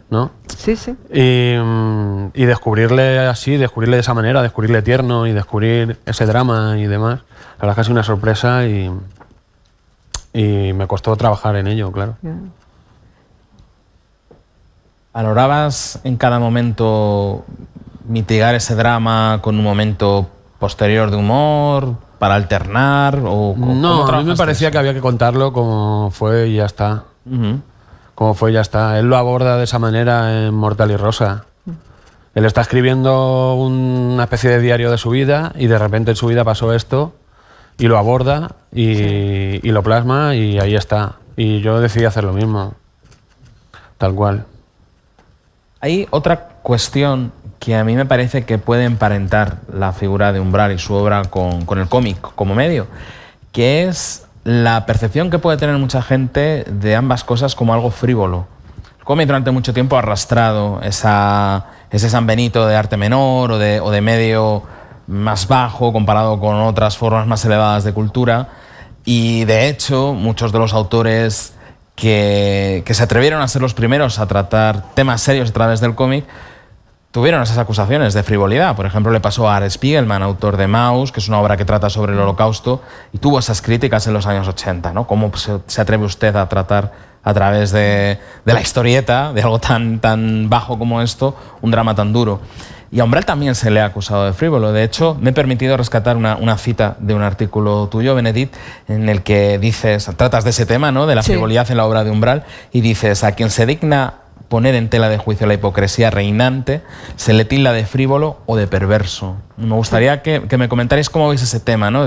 Speaker 2: ¿No? Sí, sí. Mm, y, descubrirle así, descubrirle de esa manera, descubrirle tierno y descubrir ese drama y demás. La verdad es que ha sido una sorpresa y. y me costó trabajar en ello, claro. ¿Alorabas
Speaker 1: en cada momento mitigar ese drama con un momento posterior
Speaker 2: de humor para alternar? O, no, a mí me parecía que había que contarlo como fue y ya está. Como fue y ya está. Él lo aborda de esa manera en Mortal y Rosa. Él está escribiendo una especie de diario de su vida y de repente en su vida pasó esto y lo aborda y, y lo plasma y ahí está. Y yo decidí hacer lo mismo. Tal cual.
Speaker 1: Hay otra cuestión que a mí me parece que puede emparentar la figura de Umbral y su obra con, el cómic como medio, que es la percepción que puede tener mucha gente de ambas cosas como algo frívolo. El cómic durante mucho tiempo ha arrastrado ese San Benito de arte menor o de medio más bajo comparado con otras formas más elevadas de cultura y de hecho muchos de los autores que, se atrevieron a ser los primeros a tratar temas serios a través del cómic, tuvieron esas acusaciones de frivolidad. Por ejemplo, le pasó a Art Spiegelman, autor de Maus, que es una obra que trata sobre el holocausto, y tuvo esas críticas en los años 80, ¿no? ¿Cómo se atreve usted a tratar a través de, la historieta, de algo tan, tan bajo como esto, un drama tan duro. Y a Umbral también se le ha acusado de frívolo. De hecho, me he permitido rescatar una, cita de un artículo tuyo, Benedit, en el que dices, tratas de ese tema, ¿no? de la frivolidad en la obra de Umbral, y dices, a quien se digna poner en tela de juicio la hipocresía reinante, se le tilda de frívolo o de perverso. Me gustaría que, me comentarais cómo veis ese tema, ¿no?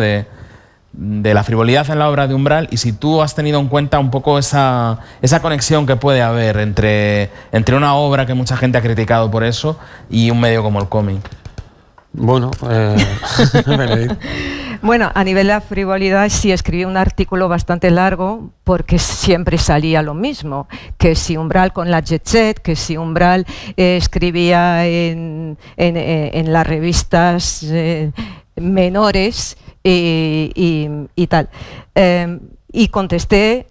Speaker 1: de la frivolidad en la obra de Umbral y si tú has tenido en cuenta un poco esa, esa conexión que puede haber entre, entre una obra que mucha gente ha criticado por eso y un medio como el cómic. Bueno, eh,
Speaker 3: bueno, a nivel de la frivolidad sí escribí un artículo bastante largo porque siempre salía lo mismo, que si Umbral con la Jet que si Umbral eh, escribía en, en, eh, las revistas menores, y, tal. Em, y contesté,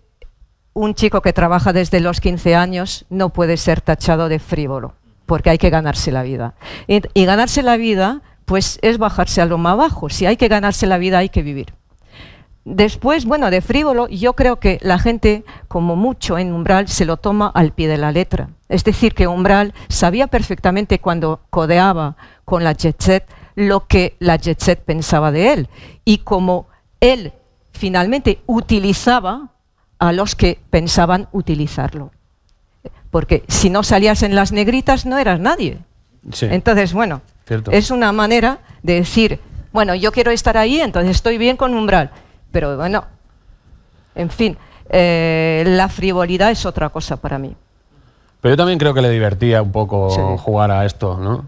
Speaker 3: un chico que trabaja desde los 15 años no puede ser tachado de frívolo, porque hay que ganarse la vida. Y, ganarse la vida, pues es bajarse a lo más bajo. Si hay que ganarse la vida, hay que vivir. Después, bueno, de frívolo, yo creo que la gente, como mucho en Umbral, se lo toma al pie de la letra. Es decir, que Umbral sabía perfectamente cuando codeaba con la Chechet lo que la Jetset pensaba de él y cómo él finalmente utilizaba a los que pensaban utilizarlo. Porque si no salías en las negritas no eras nadie. Entonces, bueno, es una manera de decir, bueno, yo quiero estar ahí, entonces estoy bien con umbral. Pero bueno, en fin, eh, la frivolidad es otra cosa para mí.
Speaker 2: Pero yo también creo que le divertía un poco jugar a esto, ¿no?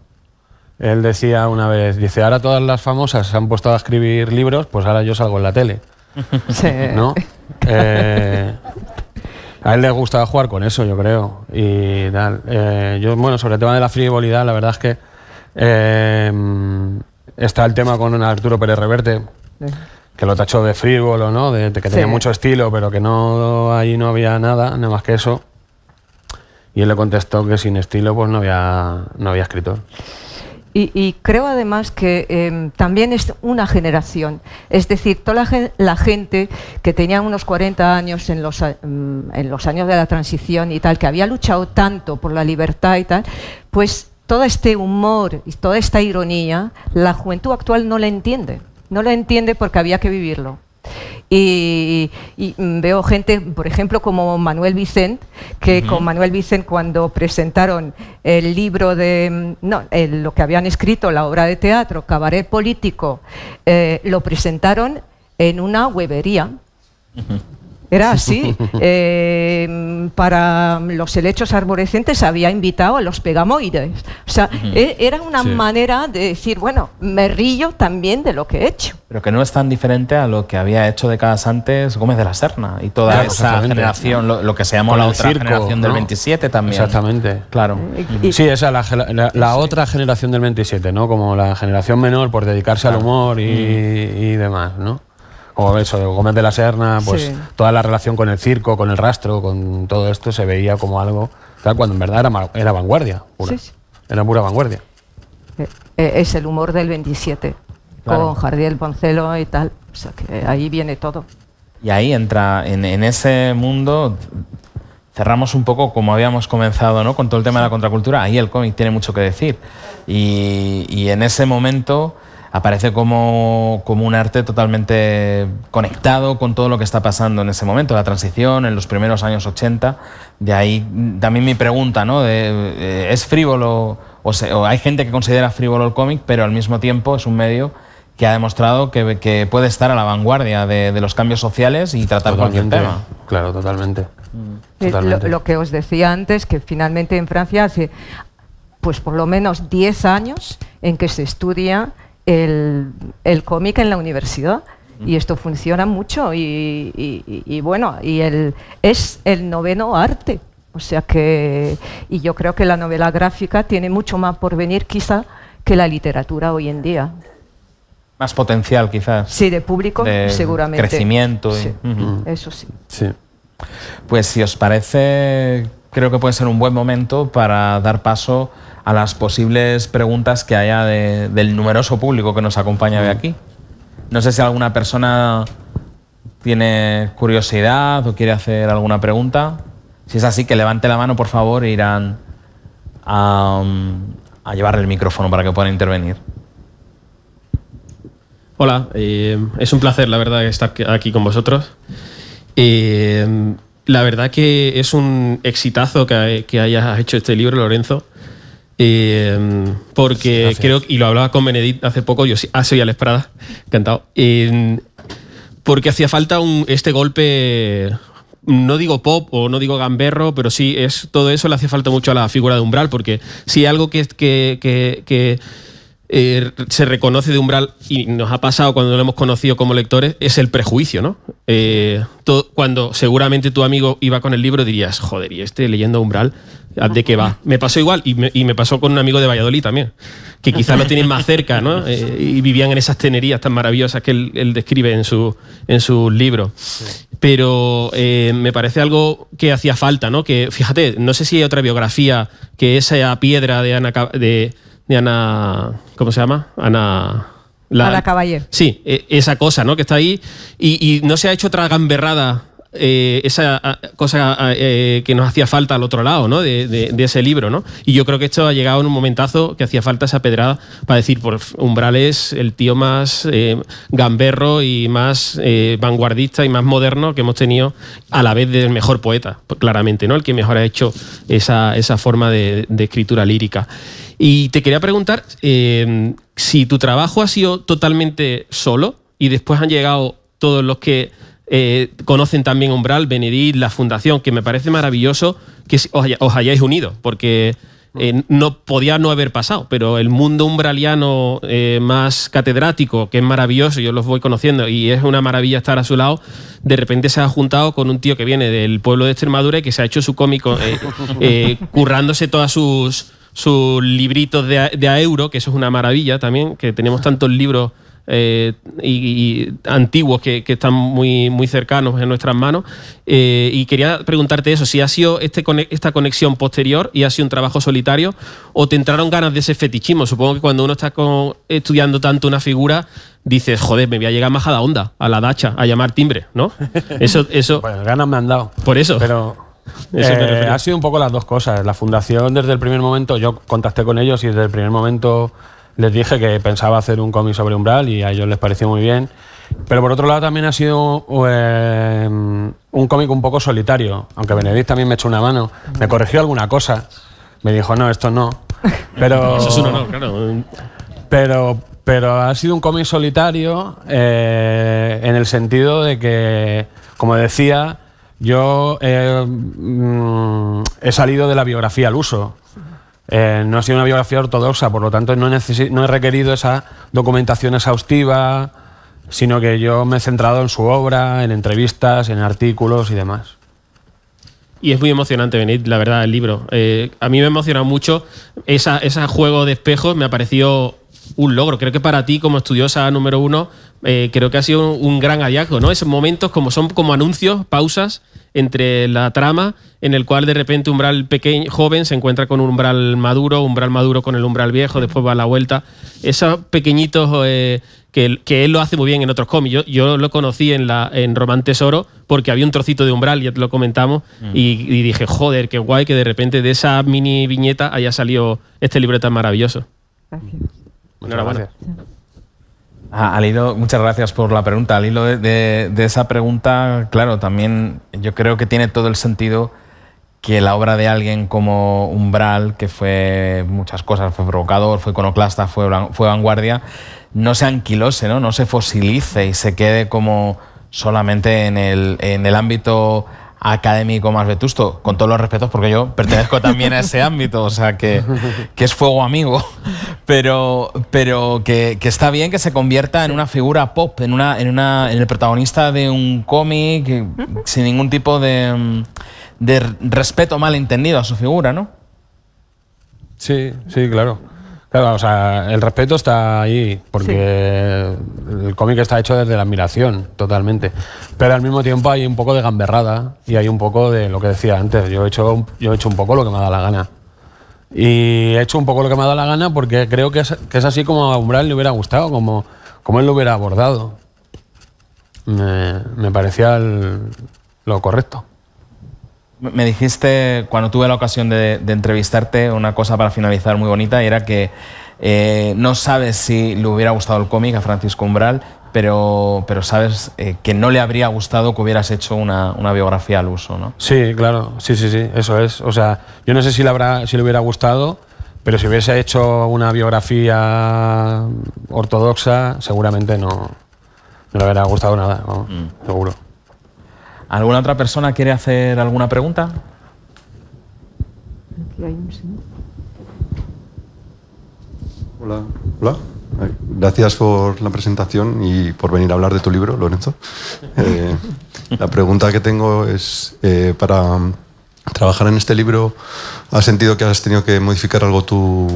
Speaker 2: Él decía una vez, dice, ahora todas las famosas se han puesto a escribir libros, pues ahora yo salgo en la tele.
Speaker 3: ¿No?
Speaker 2: Eh, a él le gustaba jugar con eso, yo creo. Y tal. Eh, yo, bueno, sobre el tema de la frivolidad, la verdad es que eh, está el tema con Arturo Pérez Reverte, que lo tachó de frívolo, ¿no? De, que tenía mucho estilo, pero que no ahí no había nada, nada más que eso. Y él le contestó que sin estilo pues no había, no había escritor.
Speaker 3: Y, creo además que em, también es una generación, es decir, toda la, gente que tenía unos 40 años en los, em, en los años de la transición y tal, que había luchado tanto por la libertad y tal, pues todo este humor y toda esta ironía, la juventud actual no la entiende. No la entiende porque había que vivirlo. Y, veo gente, por ejemplo, como Manuel Vicent, que con Manuel Vicent cuando presentaron el libro de, mm, no, lo que habían escrito, la obra de teatro, Cabaret Político, eh, lo presentaron en una huevería. Era así. Eh, para los helechos arborescentes había invitado a los pegamoides. O sea, e, era una manera de decir, bueno, me río también de lo que he hecho.
Speaker 1: Pero que no es tan diferente a lo que había hecho décadas antes Gómez de la Serna y toda esa generación, lo, que se llamó la otra generación del 27 también. Exactamente.
Speaker 2: Claro. sí, esa la, la, otra generación del 27, ¿no? Como la generación menor por dedicarse al humor y demás, ¿no? como eso, Gómez de la Serna, pues toda la relación con el circo, con el rastro, con todo esto se veía como algo, cuando en verdad era, era vanguardia, sí. era pura vanguardia.
Speaker 3: Eh, eh, es el humor del 27, con con Jardiel Poncelo y tal, o sea que ahí viene todo.
Speaker 1: Y ahí entra, en, ese mundo, cerramos un poco como habíamos comenzado ¿no? con todo el tema de la contracultura, ahí el cómic tiene mucho que decir. Y, y en ese momento aparece como, como, un arte totalmente conectado con todo lo que está pasando en ese momento, la transición, en los primeros años 80. De ahí mm, también mi pregunta, ¿no? Eh, ¿Es frívolo o, hay gente que considera frívolo el cómic, pero al mismo tiempo es un medio que ha demostrado que, puede estar a la vanguardia de, los cambios sociales y tratar cualquier tema?
Speaker 2: Claro, totalmente. Mm. Eh, lo,
Speaker 3: lo, que os decía antes, que finalmente en Francia hace pues por lo menos 10 años en que se estudia el, cómic en la universidad y esto funciona mucho y, bueno, y el, es el noveno arte. O sea que, y yo creo que la novela gráfica tiene mucho más por venir quizá que la literatura hoy en día.
Speaker 1: Más potencial quizás. Sí,
Speaker 3: de público seguramente. Crecimiento. Eso sí.
Speaker 1: Sí. Pues si os parece, creo que puede ser un buen momento para dar paso a las posibles preguntas que haya del numeroso público que nos acompaña de aquí. No sé si alguna persona tiene curiosidad o quiere hacer alguna pregunta. Si es así, que levante la mano, por favor, e irán a, mm, llevar el micrófono para que puedan intervenir. Hola,
Speaker 4: eh, es un placer, la verdad, estar aquí con vosotros. Eh, la verdad que es un exitazo que, que hayas hecho este libro, Lorenzo. Eh, porque creo, y lo hablaba con Benedict hace poco, yo ah, soy Alex Prada, encantado. Eh, porque hacía falta un, este golpe, no digo pop o no digo gamberro, pero sí, es, todo eso le hacía falta mucho a la figura de Umbral, porque sí, algo que, que, que eh, se reconoce de umbral, y nos ha pasado cuando lo hemos conocido como lectores, es el prejuicio, ¿no? Eh, cuando seguramente tu amigo iba con el libro dirías, joder, y este leyendo umbral, ¿de qué va? Me pasó igual, y me, pasó con un amigo de Valladolid también, que quizás lo tienen más cerca, ¿no? Eh, y vivían en esas tenerías tan maravillosas que él, describe en, su, en su libro Pero me parece algo que hacía falta, ¿no? Que, fíjate, no sé si hay otra biografía que esa piedra de Ana... De, de Ana, ¿cómo se llama? Ana... La, Ana Caballer. Sí, e, esa cosa, ¿no? Que está ahí y, y no se ha hecho otra gamberrada eh, esa ah, cosa ah, eh, que nos hacía falta al otro lado, De, ese libro, Y yo creo que esto ha llegado en un momentazo que hacía falta esa pedrada para decir, por pues, umbrales el tío más eh, gamberro y más vanguardista y más moderno que hemos tenido a la vez del mejor poeta, pues, claramente, ¿no? El que mejor ha hecho esa, forma de, escritura lírica. Y te quería preguntar em, si tu trabajo ha sido totalmente solo y después han llegado todos los que eh, conocen también Umbral, Benedit, la Fundación, que me parece maravilloso que os, hayáis unido, porque eh, no podía no haber pasado, pero el mundo umbraliano eh, más catedrático, que es maravilloso, yo los voy conociendo y es una maravilla estar a su lado, de repente se ha juntado con un tío que viene del pueblo de Extremadura y que se ha hecho su cómico, currándose todos sus, sus libritos de de a euro, que eso es una maravilla también, que tenemos tantos libros eh, y, antiguos que, están muy, muy cercanos en nuestras manos. Eh, y quería preguntarte eso, si ha sido este esta conexión posterior y ha sido un trabajo solitario o te entraron ganas de ese fetichismo. Supongo que cuando uno está estudiando tanto una figura, dices, joder, me voy a llegar más a la onda,
Speaker 2: a la dacha, a llamar timbre, ¿no? Eso, eso. bueno, ganas me han dado. Por eso. Pero
Speaker 4: eh, ha
Speaker 2: sido un poco las dos cosas. La fundación desde el primer momento, yo contacté con ellos y desde el primer momento les dije que pensaba hacer un cómic sobre Umbral y a ellos les pareció muy bien. Pero por otro lado también ha sido eh, un cómic un poco solitario, aunque Benedict también me echó una mano, me corrigió alguna cosa, me dijo, no, esto no. Pero, Eso es claro. Pero, ha sido un cómic solitario eh, en el sentido de que, como decía, yo eh, mm, he salido de la biografía al uso. Eh, no ha sido una biografía ortodoxa, por lo tanto no, he requerido esa documentación exhaustiva, sino que yo me he centrado en su obra, en entrevistas, en artículos y demás.
Speaker 4: Y es muy emocionante, venir la verdad, el libro. Eh, a mí me ha emocionado mucho ese juego de espejos, me ha parecido un logro. Creo que para ti, como estudiosa número uno, eh, creo que ha sido un gran hallazgo, ¿no? Esos momentos como son como anuncios, pausas entre la trama, en el cual de repente umbral pequeño, joven se encuentra con un umbral maduro, umbral maduro con el umbral viejo, después va a la vuelta. Esos pequeñitos eh, que, él lo hace muy bien en otros cómics. Yo, lo conocí en, la, en Román Tesoro porque había un trocito de umbral, ya te lo comentamos, mm. y, dije, joder, qué guay que de repente de esa mini viñeta haya salido este
Speaker 1: libro tan maravilloso. Gracias. Gracias. Alilo, muchas gracias por la pregunta. Al hilo de, esa pregunta, claro, también yo creo que tiene todo el sentido que la obra de alguien como Umbral, que fue muchas cosas, fue provocador, fue iconoclasta, fue, fue vanguardia, no se anquilose, ¿no? no se fosilice y se quede como solamente el, en el ámbito académico más vetusto, con todos los respetos, porque yo pertenezco también a ese ámbito, o sea, que, es fuego amigo, pero, pero que, está bien que se convierta en una figura pop, en, una, en, una, en el protagonista de un cómic, sin ningún tipo de, de respeto entendido a su figura, ¿no? Sí, sí,
Speaker 2: claro. Claro, o sea, el respeto está ahí, porque el cómic está hecho desde la admiración, totalmente. Pero al mismo tiempo hay un poco de gamberrada y hay un poco de lo que decía antes. Yo he hecho, yo he hecho un poco lo que me ha dado la gana. Y he hecho un poco lo que me ha dado la gana porque creo que es, así como a Umbral le hubiera gustado, como, como él lo hubiera abordado. Me, parecía lo correcto
Speaker 1: me dijiste cuando tuve la ocasión de, entrevistarte una cosa para finalizar muy bonita y era que eh, no sabes si le hubiera gustado el cómic a Francisco Umbral, pero, pero sabes eh, que no le habría gustado que hubieras hecho una, biografía al uso, ¿no?
Speaker 2: Sí, claro, sí, sí, sí, eso es. O sea, yo no sé si le, habrá, si le hubiera gustado, pero si hubiese hecho una biografía ortodoxa, seguramente no, le hubiera gustado nada, mm. seguro. ¿Alguna otra persona quiere hacer
Speaker 1: alguna pregunta?
Speaker 2: Hola. Eh, gracias por la presentación y por venir a hablar de tu libro, Lorenzo. Eh, la pregunta que tengo es, eh, para trabajar en este libro, ¿has sentido que has tenido que modificar algo tu,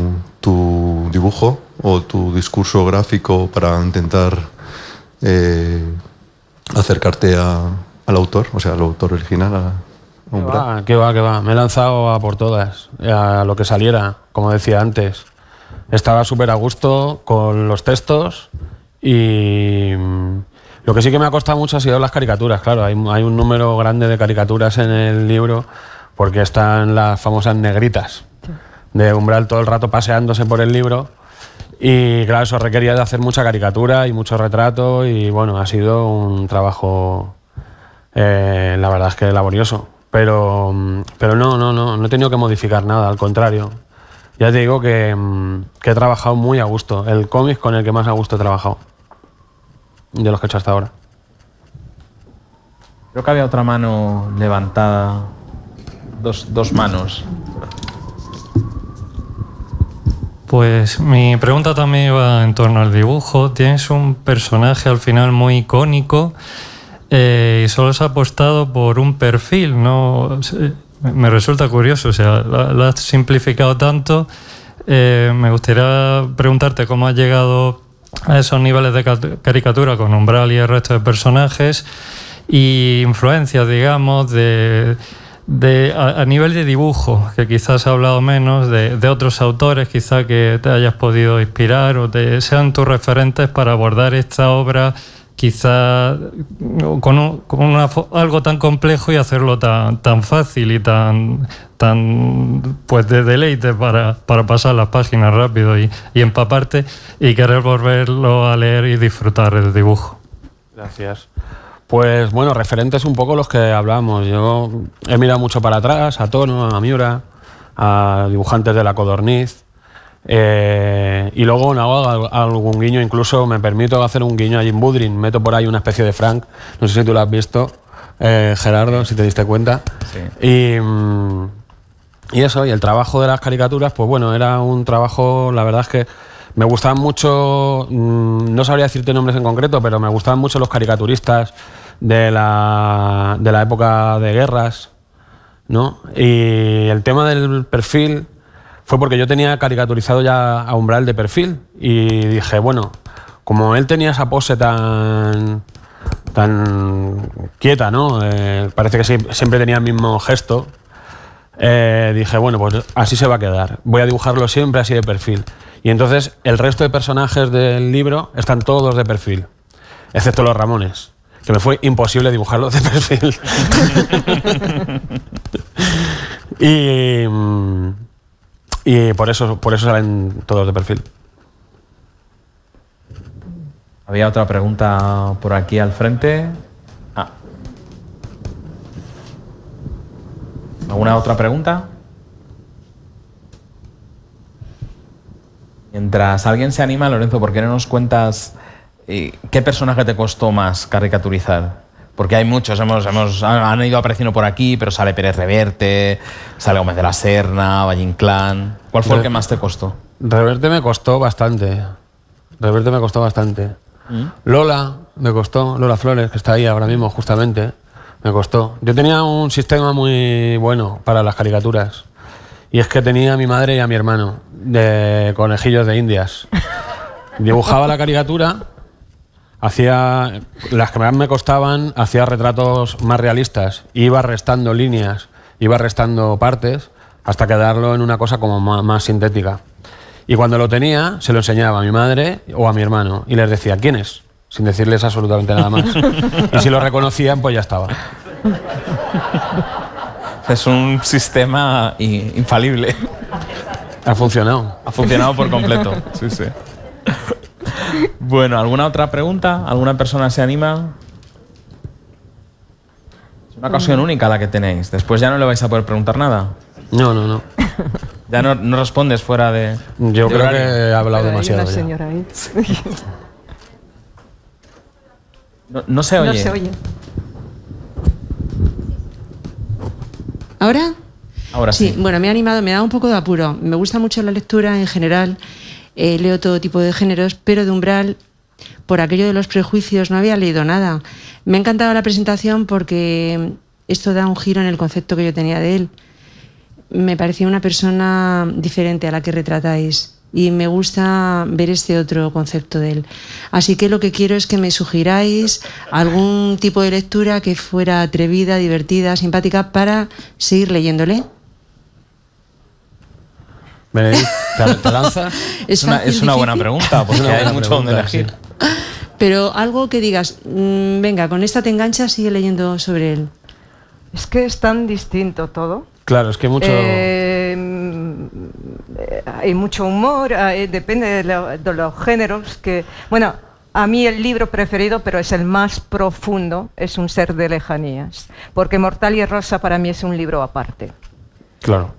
Speaker 3: dibujo o tu discurso gráfico para intentar acercarte a, al autor, o sea, al autor original, a,
Speaker 2: que va, que Me he lanzado a por todas, a lo que saliera, como decía antes. Estaba súper a gusto con los textos y mm, lo que sí que me ha costado mucho ha sido las caricaturas, claro. Hay, hay un número grande de caricaturas en el libro porque están las famosas negritas de Umbral todo el rato paseándose por el libro. Y claro, eso requería de hacer mucha caricatura y mucho retrato y bueno, ha sido un trabajo eh, la verdad es que laborioso. Pero, mm, pero no, no, no, no he tenido que modificar nada, al contrario. Ya te digo que, mm, que he trabajado muy a gusto. El cómic con el que más a gusto he trabajado. De los que he hecho hasta ahora.
Speaker 1: Creo que había otra mano levantada. Dos, dos manos.
Speaker 2: Pues mi pregunta también va en torno al dibujo. Tienes un personaje al final muy icónico eh, y solo se ha apostado por un perfil, ¿no? Me resulta curioso, sea, lo, has simplificado tanto. Eh, me gustaría preguntarte cómo has llegado a esos niveles de caricatura con Umbral y el resto de personajes y influencias, digamos, de, a, nivel de dibujo, que quizás ha hablado menos, de, otros autores quizás que te hayas podido inspirar o sean tus referentes para abordar esta obra quizá con, algo tan complejo y hacerlo tan, tan fácil y tan, tan pues de deleite para, para pasar las páginas rápido y, y, empaparte y querer volverlo a leer y disfrutar el dibujo. Gracias. Pues bueno, referentes un poco los que hablamos. Yo he mirado mucho para atrás, a Tono, a Miura, a dibujantes de la codorniz. Eh, y luego hago algún guiño, incluso me permito hacer un guiño a Jim Budrin, meto por ahí una especie de Frank, no sé si tú lo has visto, eh, Gerardo, si te diste cuenta. Y, mm, y eso, y el trabajo de las caricaturas, pues bueno, era un trabajo, la verdad es que me gustaban mucho, mm, no sabría decirte nombres en concreto, pero me gustaban mucho los caricaturistas de la, de la época de guerras, ¿no? Y el tema del perfil fue porque yo tenía caricaturizado ya a Umbral de perfil y dije, bueno, como él tenía esa pose tan tan quieta, ¿no? Eh, parece que siempre tenía el mismo gesto. Eh, dije, bueno, pues así se va a quedar. Voy a dibujarlo siempre así de perfil. Y entonces el resto de personajes del libro están todos de perfil, excepto los Ramones, que me fue imposible dibujarlos de perfil. y... Mm, y por eso, por eso salen todos de perfil. Había otra pregunta
Speaker 1: por aquí al frente. Ah. ¿Alguna otra pregunta? Mientras alguien se anima, Lorenzo, ¿por qué no nos cuentas eh, qué personaje te costó más caricaturizar? porque hay muchos, hemos, hemos, han ido apareciendo por aquí, pero sale Pérez Reverte, sale Gómez de la Serna, Valle Clan. ¿Cuál fue el que más te costó?
Speaker 2: Reverte me costó bastante. Reverte me costó bastante. ¿Mm? Lola me costó, Lola Flores, que está ahí ahora mismo justamente, me costó. Yo tenía un sistema muy bueno para las caricaturas. Y es que tenía a mi madre y a mi hermano de conejillos de indias. Dibujaba la caricatura Hacía, las que más me costaban, hacía retratos más realistas. Iba restando líneas, iba restando partes, hasta quedarlo en una cosa como más, sintética. Y cuando lo tenía, se lo enseñaba a mi madre o a mi hermano y les decía, ¿quién es? Sin decirles absolutamente nada más. y si lo reconocían, pues ya estaba. Es un sistema infalible. Ha funcionado. Ha
Speaker 4: funcionado por completo.
Speaker 1: Sí, sí bueno, ¿alguna otra pregunta? ¿Alguna persona se anima? Es una ocasión mm. única la que tenéis. Después ya no le vais a poder preguntar nada. No, no, no. Ya no, respondes fuera de. Yo
Speaker 2: creo que he
Speaker 3: hablado demasiado.
Speaker 1: no, se oye. No
Speaker 3: ¿Ahora? Ahora sí. sí. Bueno, me ha animado, me da un poco de apuro. Me gusta mucho la lectura en general eh, leo todo tipo de géneros, pero de umbral, por aquello de los prejuicios, no había leído nada. Me ha encantado la presentación porque esto da un giro en el concepto que yo tenía de él. Me parecía una persona diferente a la que retratáis y me gusta ver este otro concepto de él. Así que lo que quiero es que me sugiráis algún tipo de lectura que fuera atrevida, divertida, simpática para seguir leyéndole.
Speaker 2: es, una, buena pregunta,
Speaker 1: porque hay mucho donde
Speaker 2: elegir.
Speaker 3: Pero algo que digas, mm, venga, con esta te engancha sigue leyendo sobre él. Es que es tan distinto todo.
Speaker 2: Claro, es que mucho...
Speaker 3: Eh, hay mucho humor, depende de, los géneros que... Bueno, a mí el libro preferido, pero es el más profundo, es Un ser de lejanías, porque Mortal y Rosa para mí es un libro aparte. Claro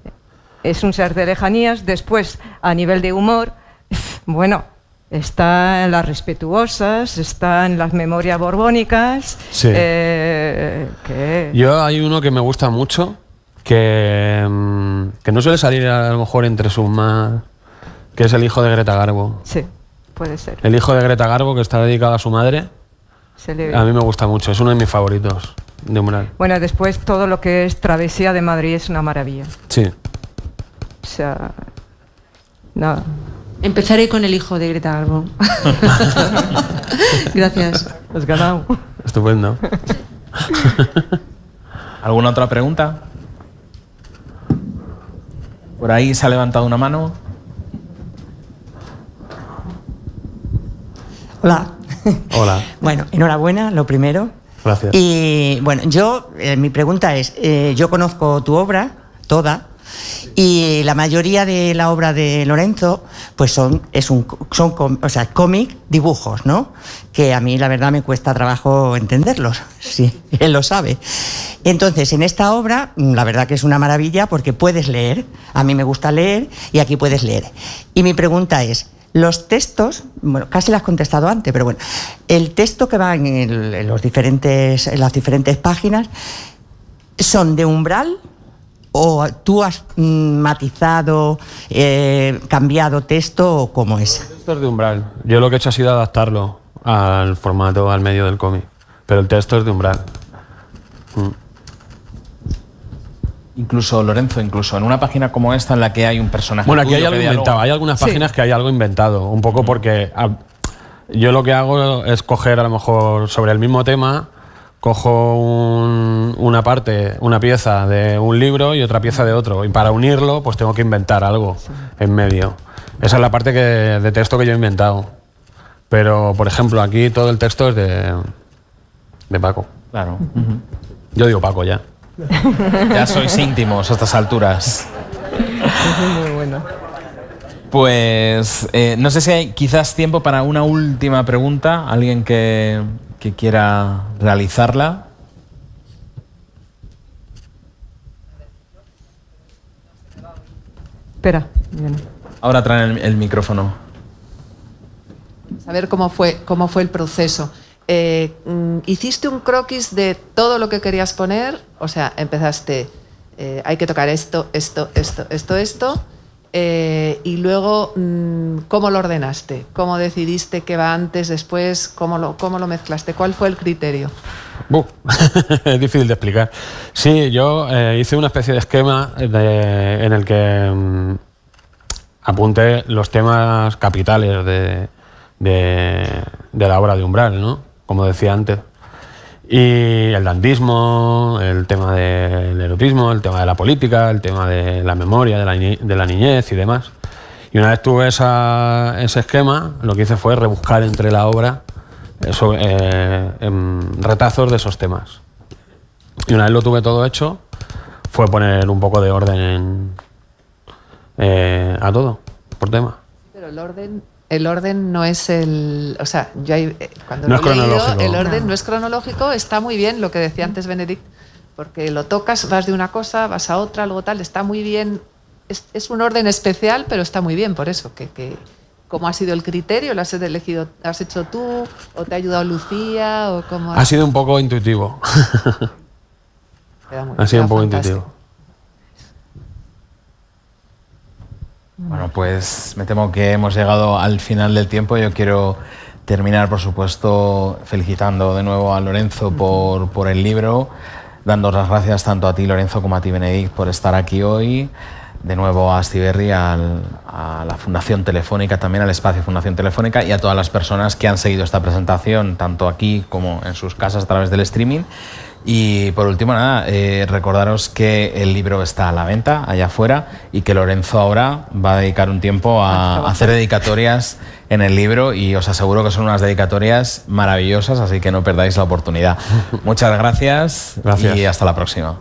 Speaker 3: es un ser de lejanías. Después, a nivel de humor, bueno, está las respetuosas, está en las memorias borbónicas. Sí. Eh,
Speaker 2: Yo hay uno que me gusta mucho, mm, que, no suele salir a lo mejor entre sus más... que es el hijo de Greta Garbo.
Speaker 3: Sí, puede ser. El
Speaker 2: hijo de Greta Garbo, que está dedicado a su madre. A mí me gusta mucho, es uno de mis favoritos de Mural.
Speaker 3: Bueno, después todo lo que es Travesía de Madrid es una maravilla. Sí. Empezaré con el hijo de Greta Garbo. Gracias. Has
Speaker 1: Estupendo. ¿Alguna otra pregunta? Por ahí se ha levantado una mano. Hola. Hola. bueno, enhorabuena, lo primero. Gracias. Y bueno, yo, eh, mi pregunta es, eh, yo conozco tu obra, toda, y la mayoría de la obra de Lorenzo, pues son, es un, son cómic, dibujos, ¿no? Que a mí la verdad me cuesta trabajo entenderlos, sí, él lo sabe. Entonces, en esta obra, mm, la verdad que es una maravilla porque puedes leer, a mí me gusta leer y aquí puedes leer. Y mi
Speaker 3: pregunta es, los textos, bueno, casi lo has contestado antes, pero bueno, el texto que va los diferentes, en las diferentes páginas son de umbral,
Speaker 1: o tú has matizado, eh, cambiado
Speaker 2: texto o cómo es? El texto es de umbral. Yo lo que he hecho ha sido adaptarlo al formato, al medio del cómic. Pero el texto es de umbral. Mm.
Speaker 1: Incluso, Lorenzo, incluso en una página como esta en la que hay un personaje. Bueno, aquí hay algo inventado. Hay algunas páginas
Speaker 2: que hay algo inventado. Un poco porque yo lo que hago es coger a lo mejor sobre el mismo tema cojo una parte, una pieza de un libro y otra pieza de otro. Y para unirlo, pues tengo que inventar algo en medio. Esa es la parte que, de texto que yo he inventado. Pero, por ejemplo, aquí todo el texto es de, de Paco. Claro. Yo digo Paco ya.
Speaker 3: ya sois
Speaker 1: íntimos a estas alturas. muy bueno. Pues eh, no sé si hay quizás tiempo para una última pregunta. Alguien que que quiera realizarla. Espera. Ahora traen el, micrófono.
Speaker 3: Saber cómo fue, cómo fue el proceso. Eh, mm, ¿Hiciste un croquis de todo lo que querías poner? O sea, empezaste, eh, hay que tocar esto, esto, esto, esto, esto eh, y luego, mm, ¿cómo lo ordenaste? ¿Cómo decidiste qué va antes, después? ¿Cómo lo, lo mezclaste?
Speaker 4: ¿Cuál fue el criterio?
Speaker 2: es difícil de explicar. Sí, yo eh, hice una especie de esquema en el que mm, apunté los temas capitales de, la obra de Umbral, ¿no? Como decía antes. Y el dandismo, el tema del erotismo, el tema de la política, el tema de la memoria, de la, niñez y demás. Y una vez tuve ese esquema, lo que hice fue rebuscar entre la obra eh, eh, retazos de esos temas. Y una vez lo tuve todo hecho, fue poner un poco de orden eh, a todo, por tema.
Speaker 3: Pero el orden el orden no es el. O sea, yo eh, cuando lo he leído, el orden no. es cronológico, está muy bien lo que decía antes Benedict, porque lo tocas, vas de una cosa, vas a otra, algo tal, está muy bien. Es, un orden especial, pero está muy bien, por eso, que, que cómo ha sido el criterio, lo has elegido, has hecho tú, o te ha ayudado Lucía,
Speaker 4: o cómo. Ha
Speaker 2: sido un poco intuitivo. ha sido un poco intuitivo. Bueno, pues me temo
Speaker 1: que hemos llegado al final del tiempo. Yo quiero terminar, por supuesto, felicitando de nuevo a Lorenzo por, el libro, dando las gracias tanto a ti, Lorenzo, como a ti, Benedict, por estar aquí hoy. De nuevo a Stiberri, a la Fundación Telefónica, también al espacio Fundación Telefónica y a todas las personas que han seguido esta presentación, tanto aquí como en sus casas a través del streaming. Y por último, nada, eh, recordaros que el libro está a la venta allá afuera y que Lorenzo ahora va a dedicar un tiempo a, ah, hacer dedicatorias en el libro y os aseguro que son unas dedicatorias maravillosas, así que no perdáis la oportunidad. Muchas gracias, gracias. y hasta la próxima.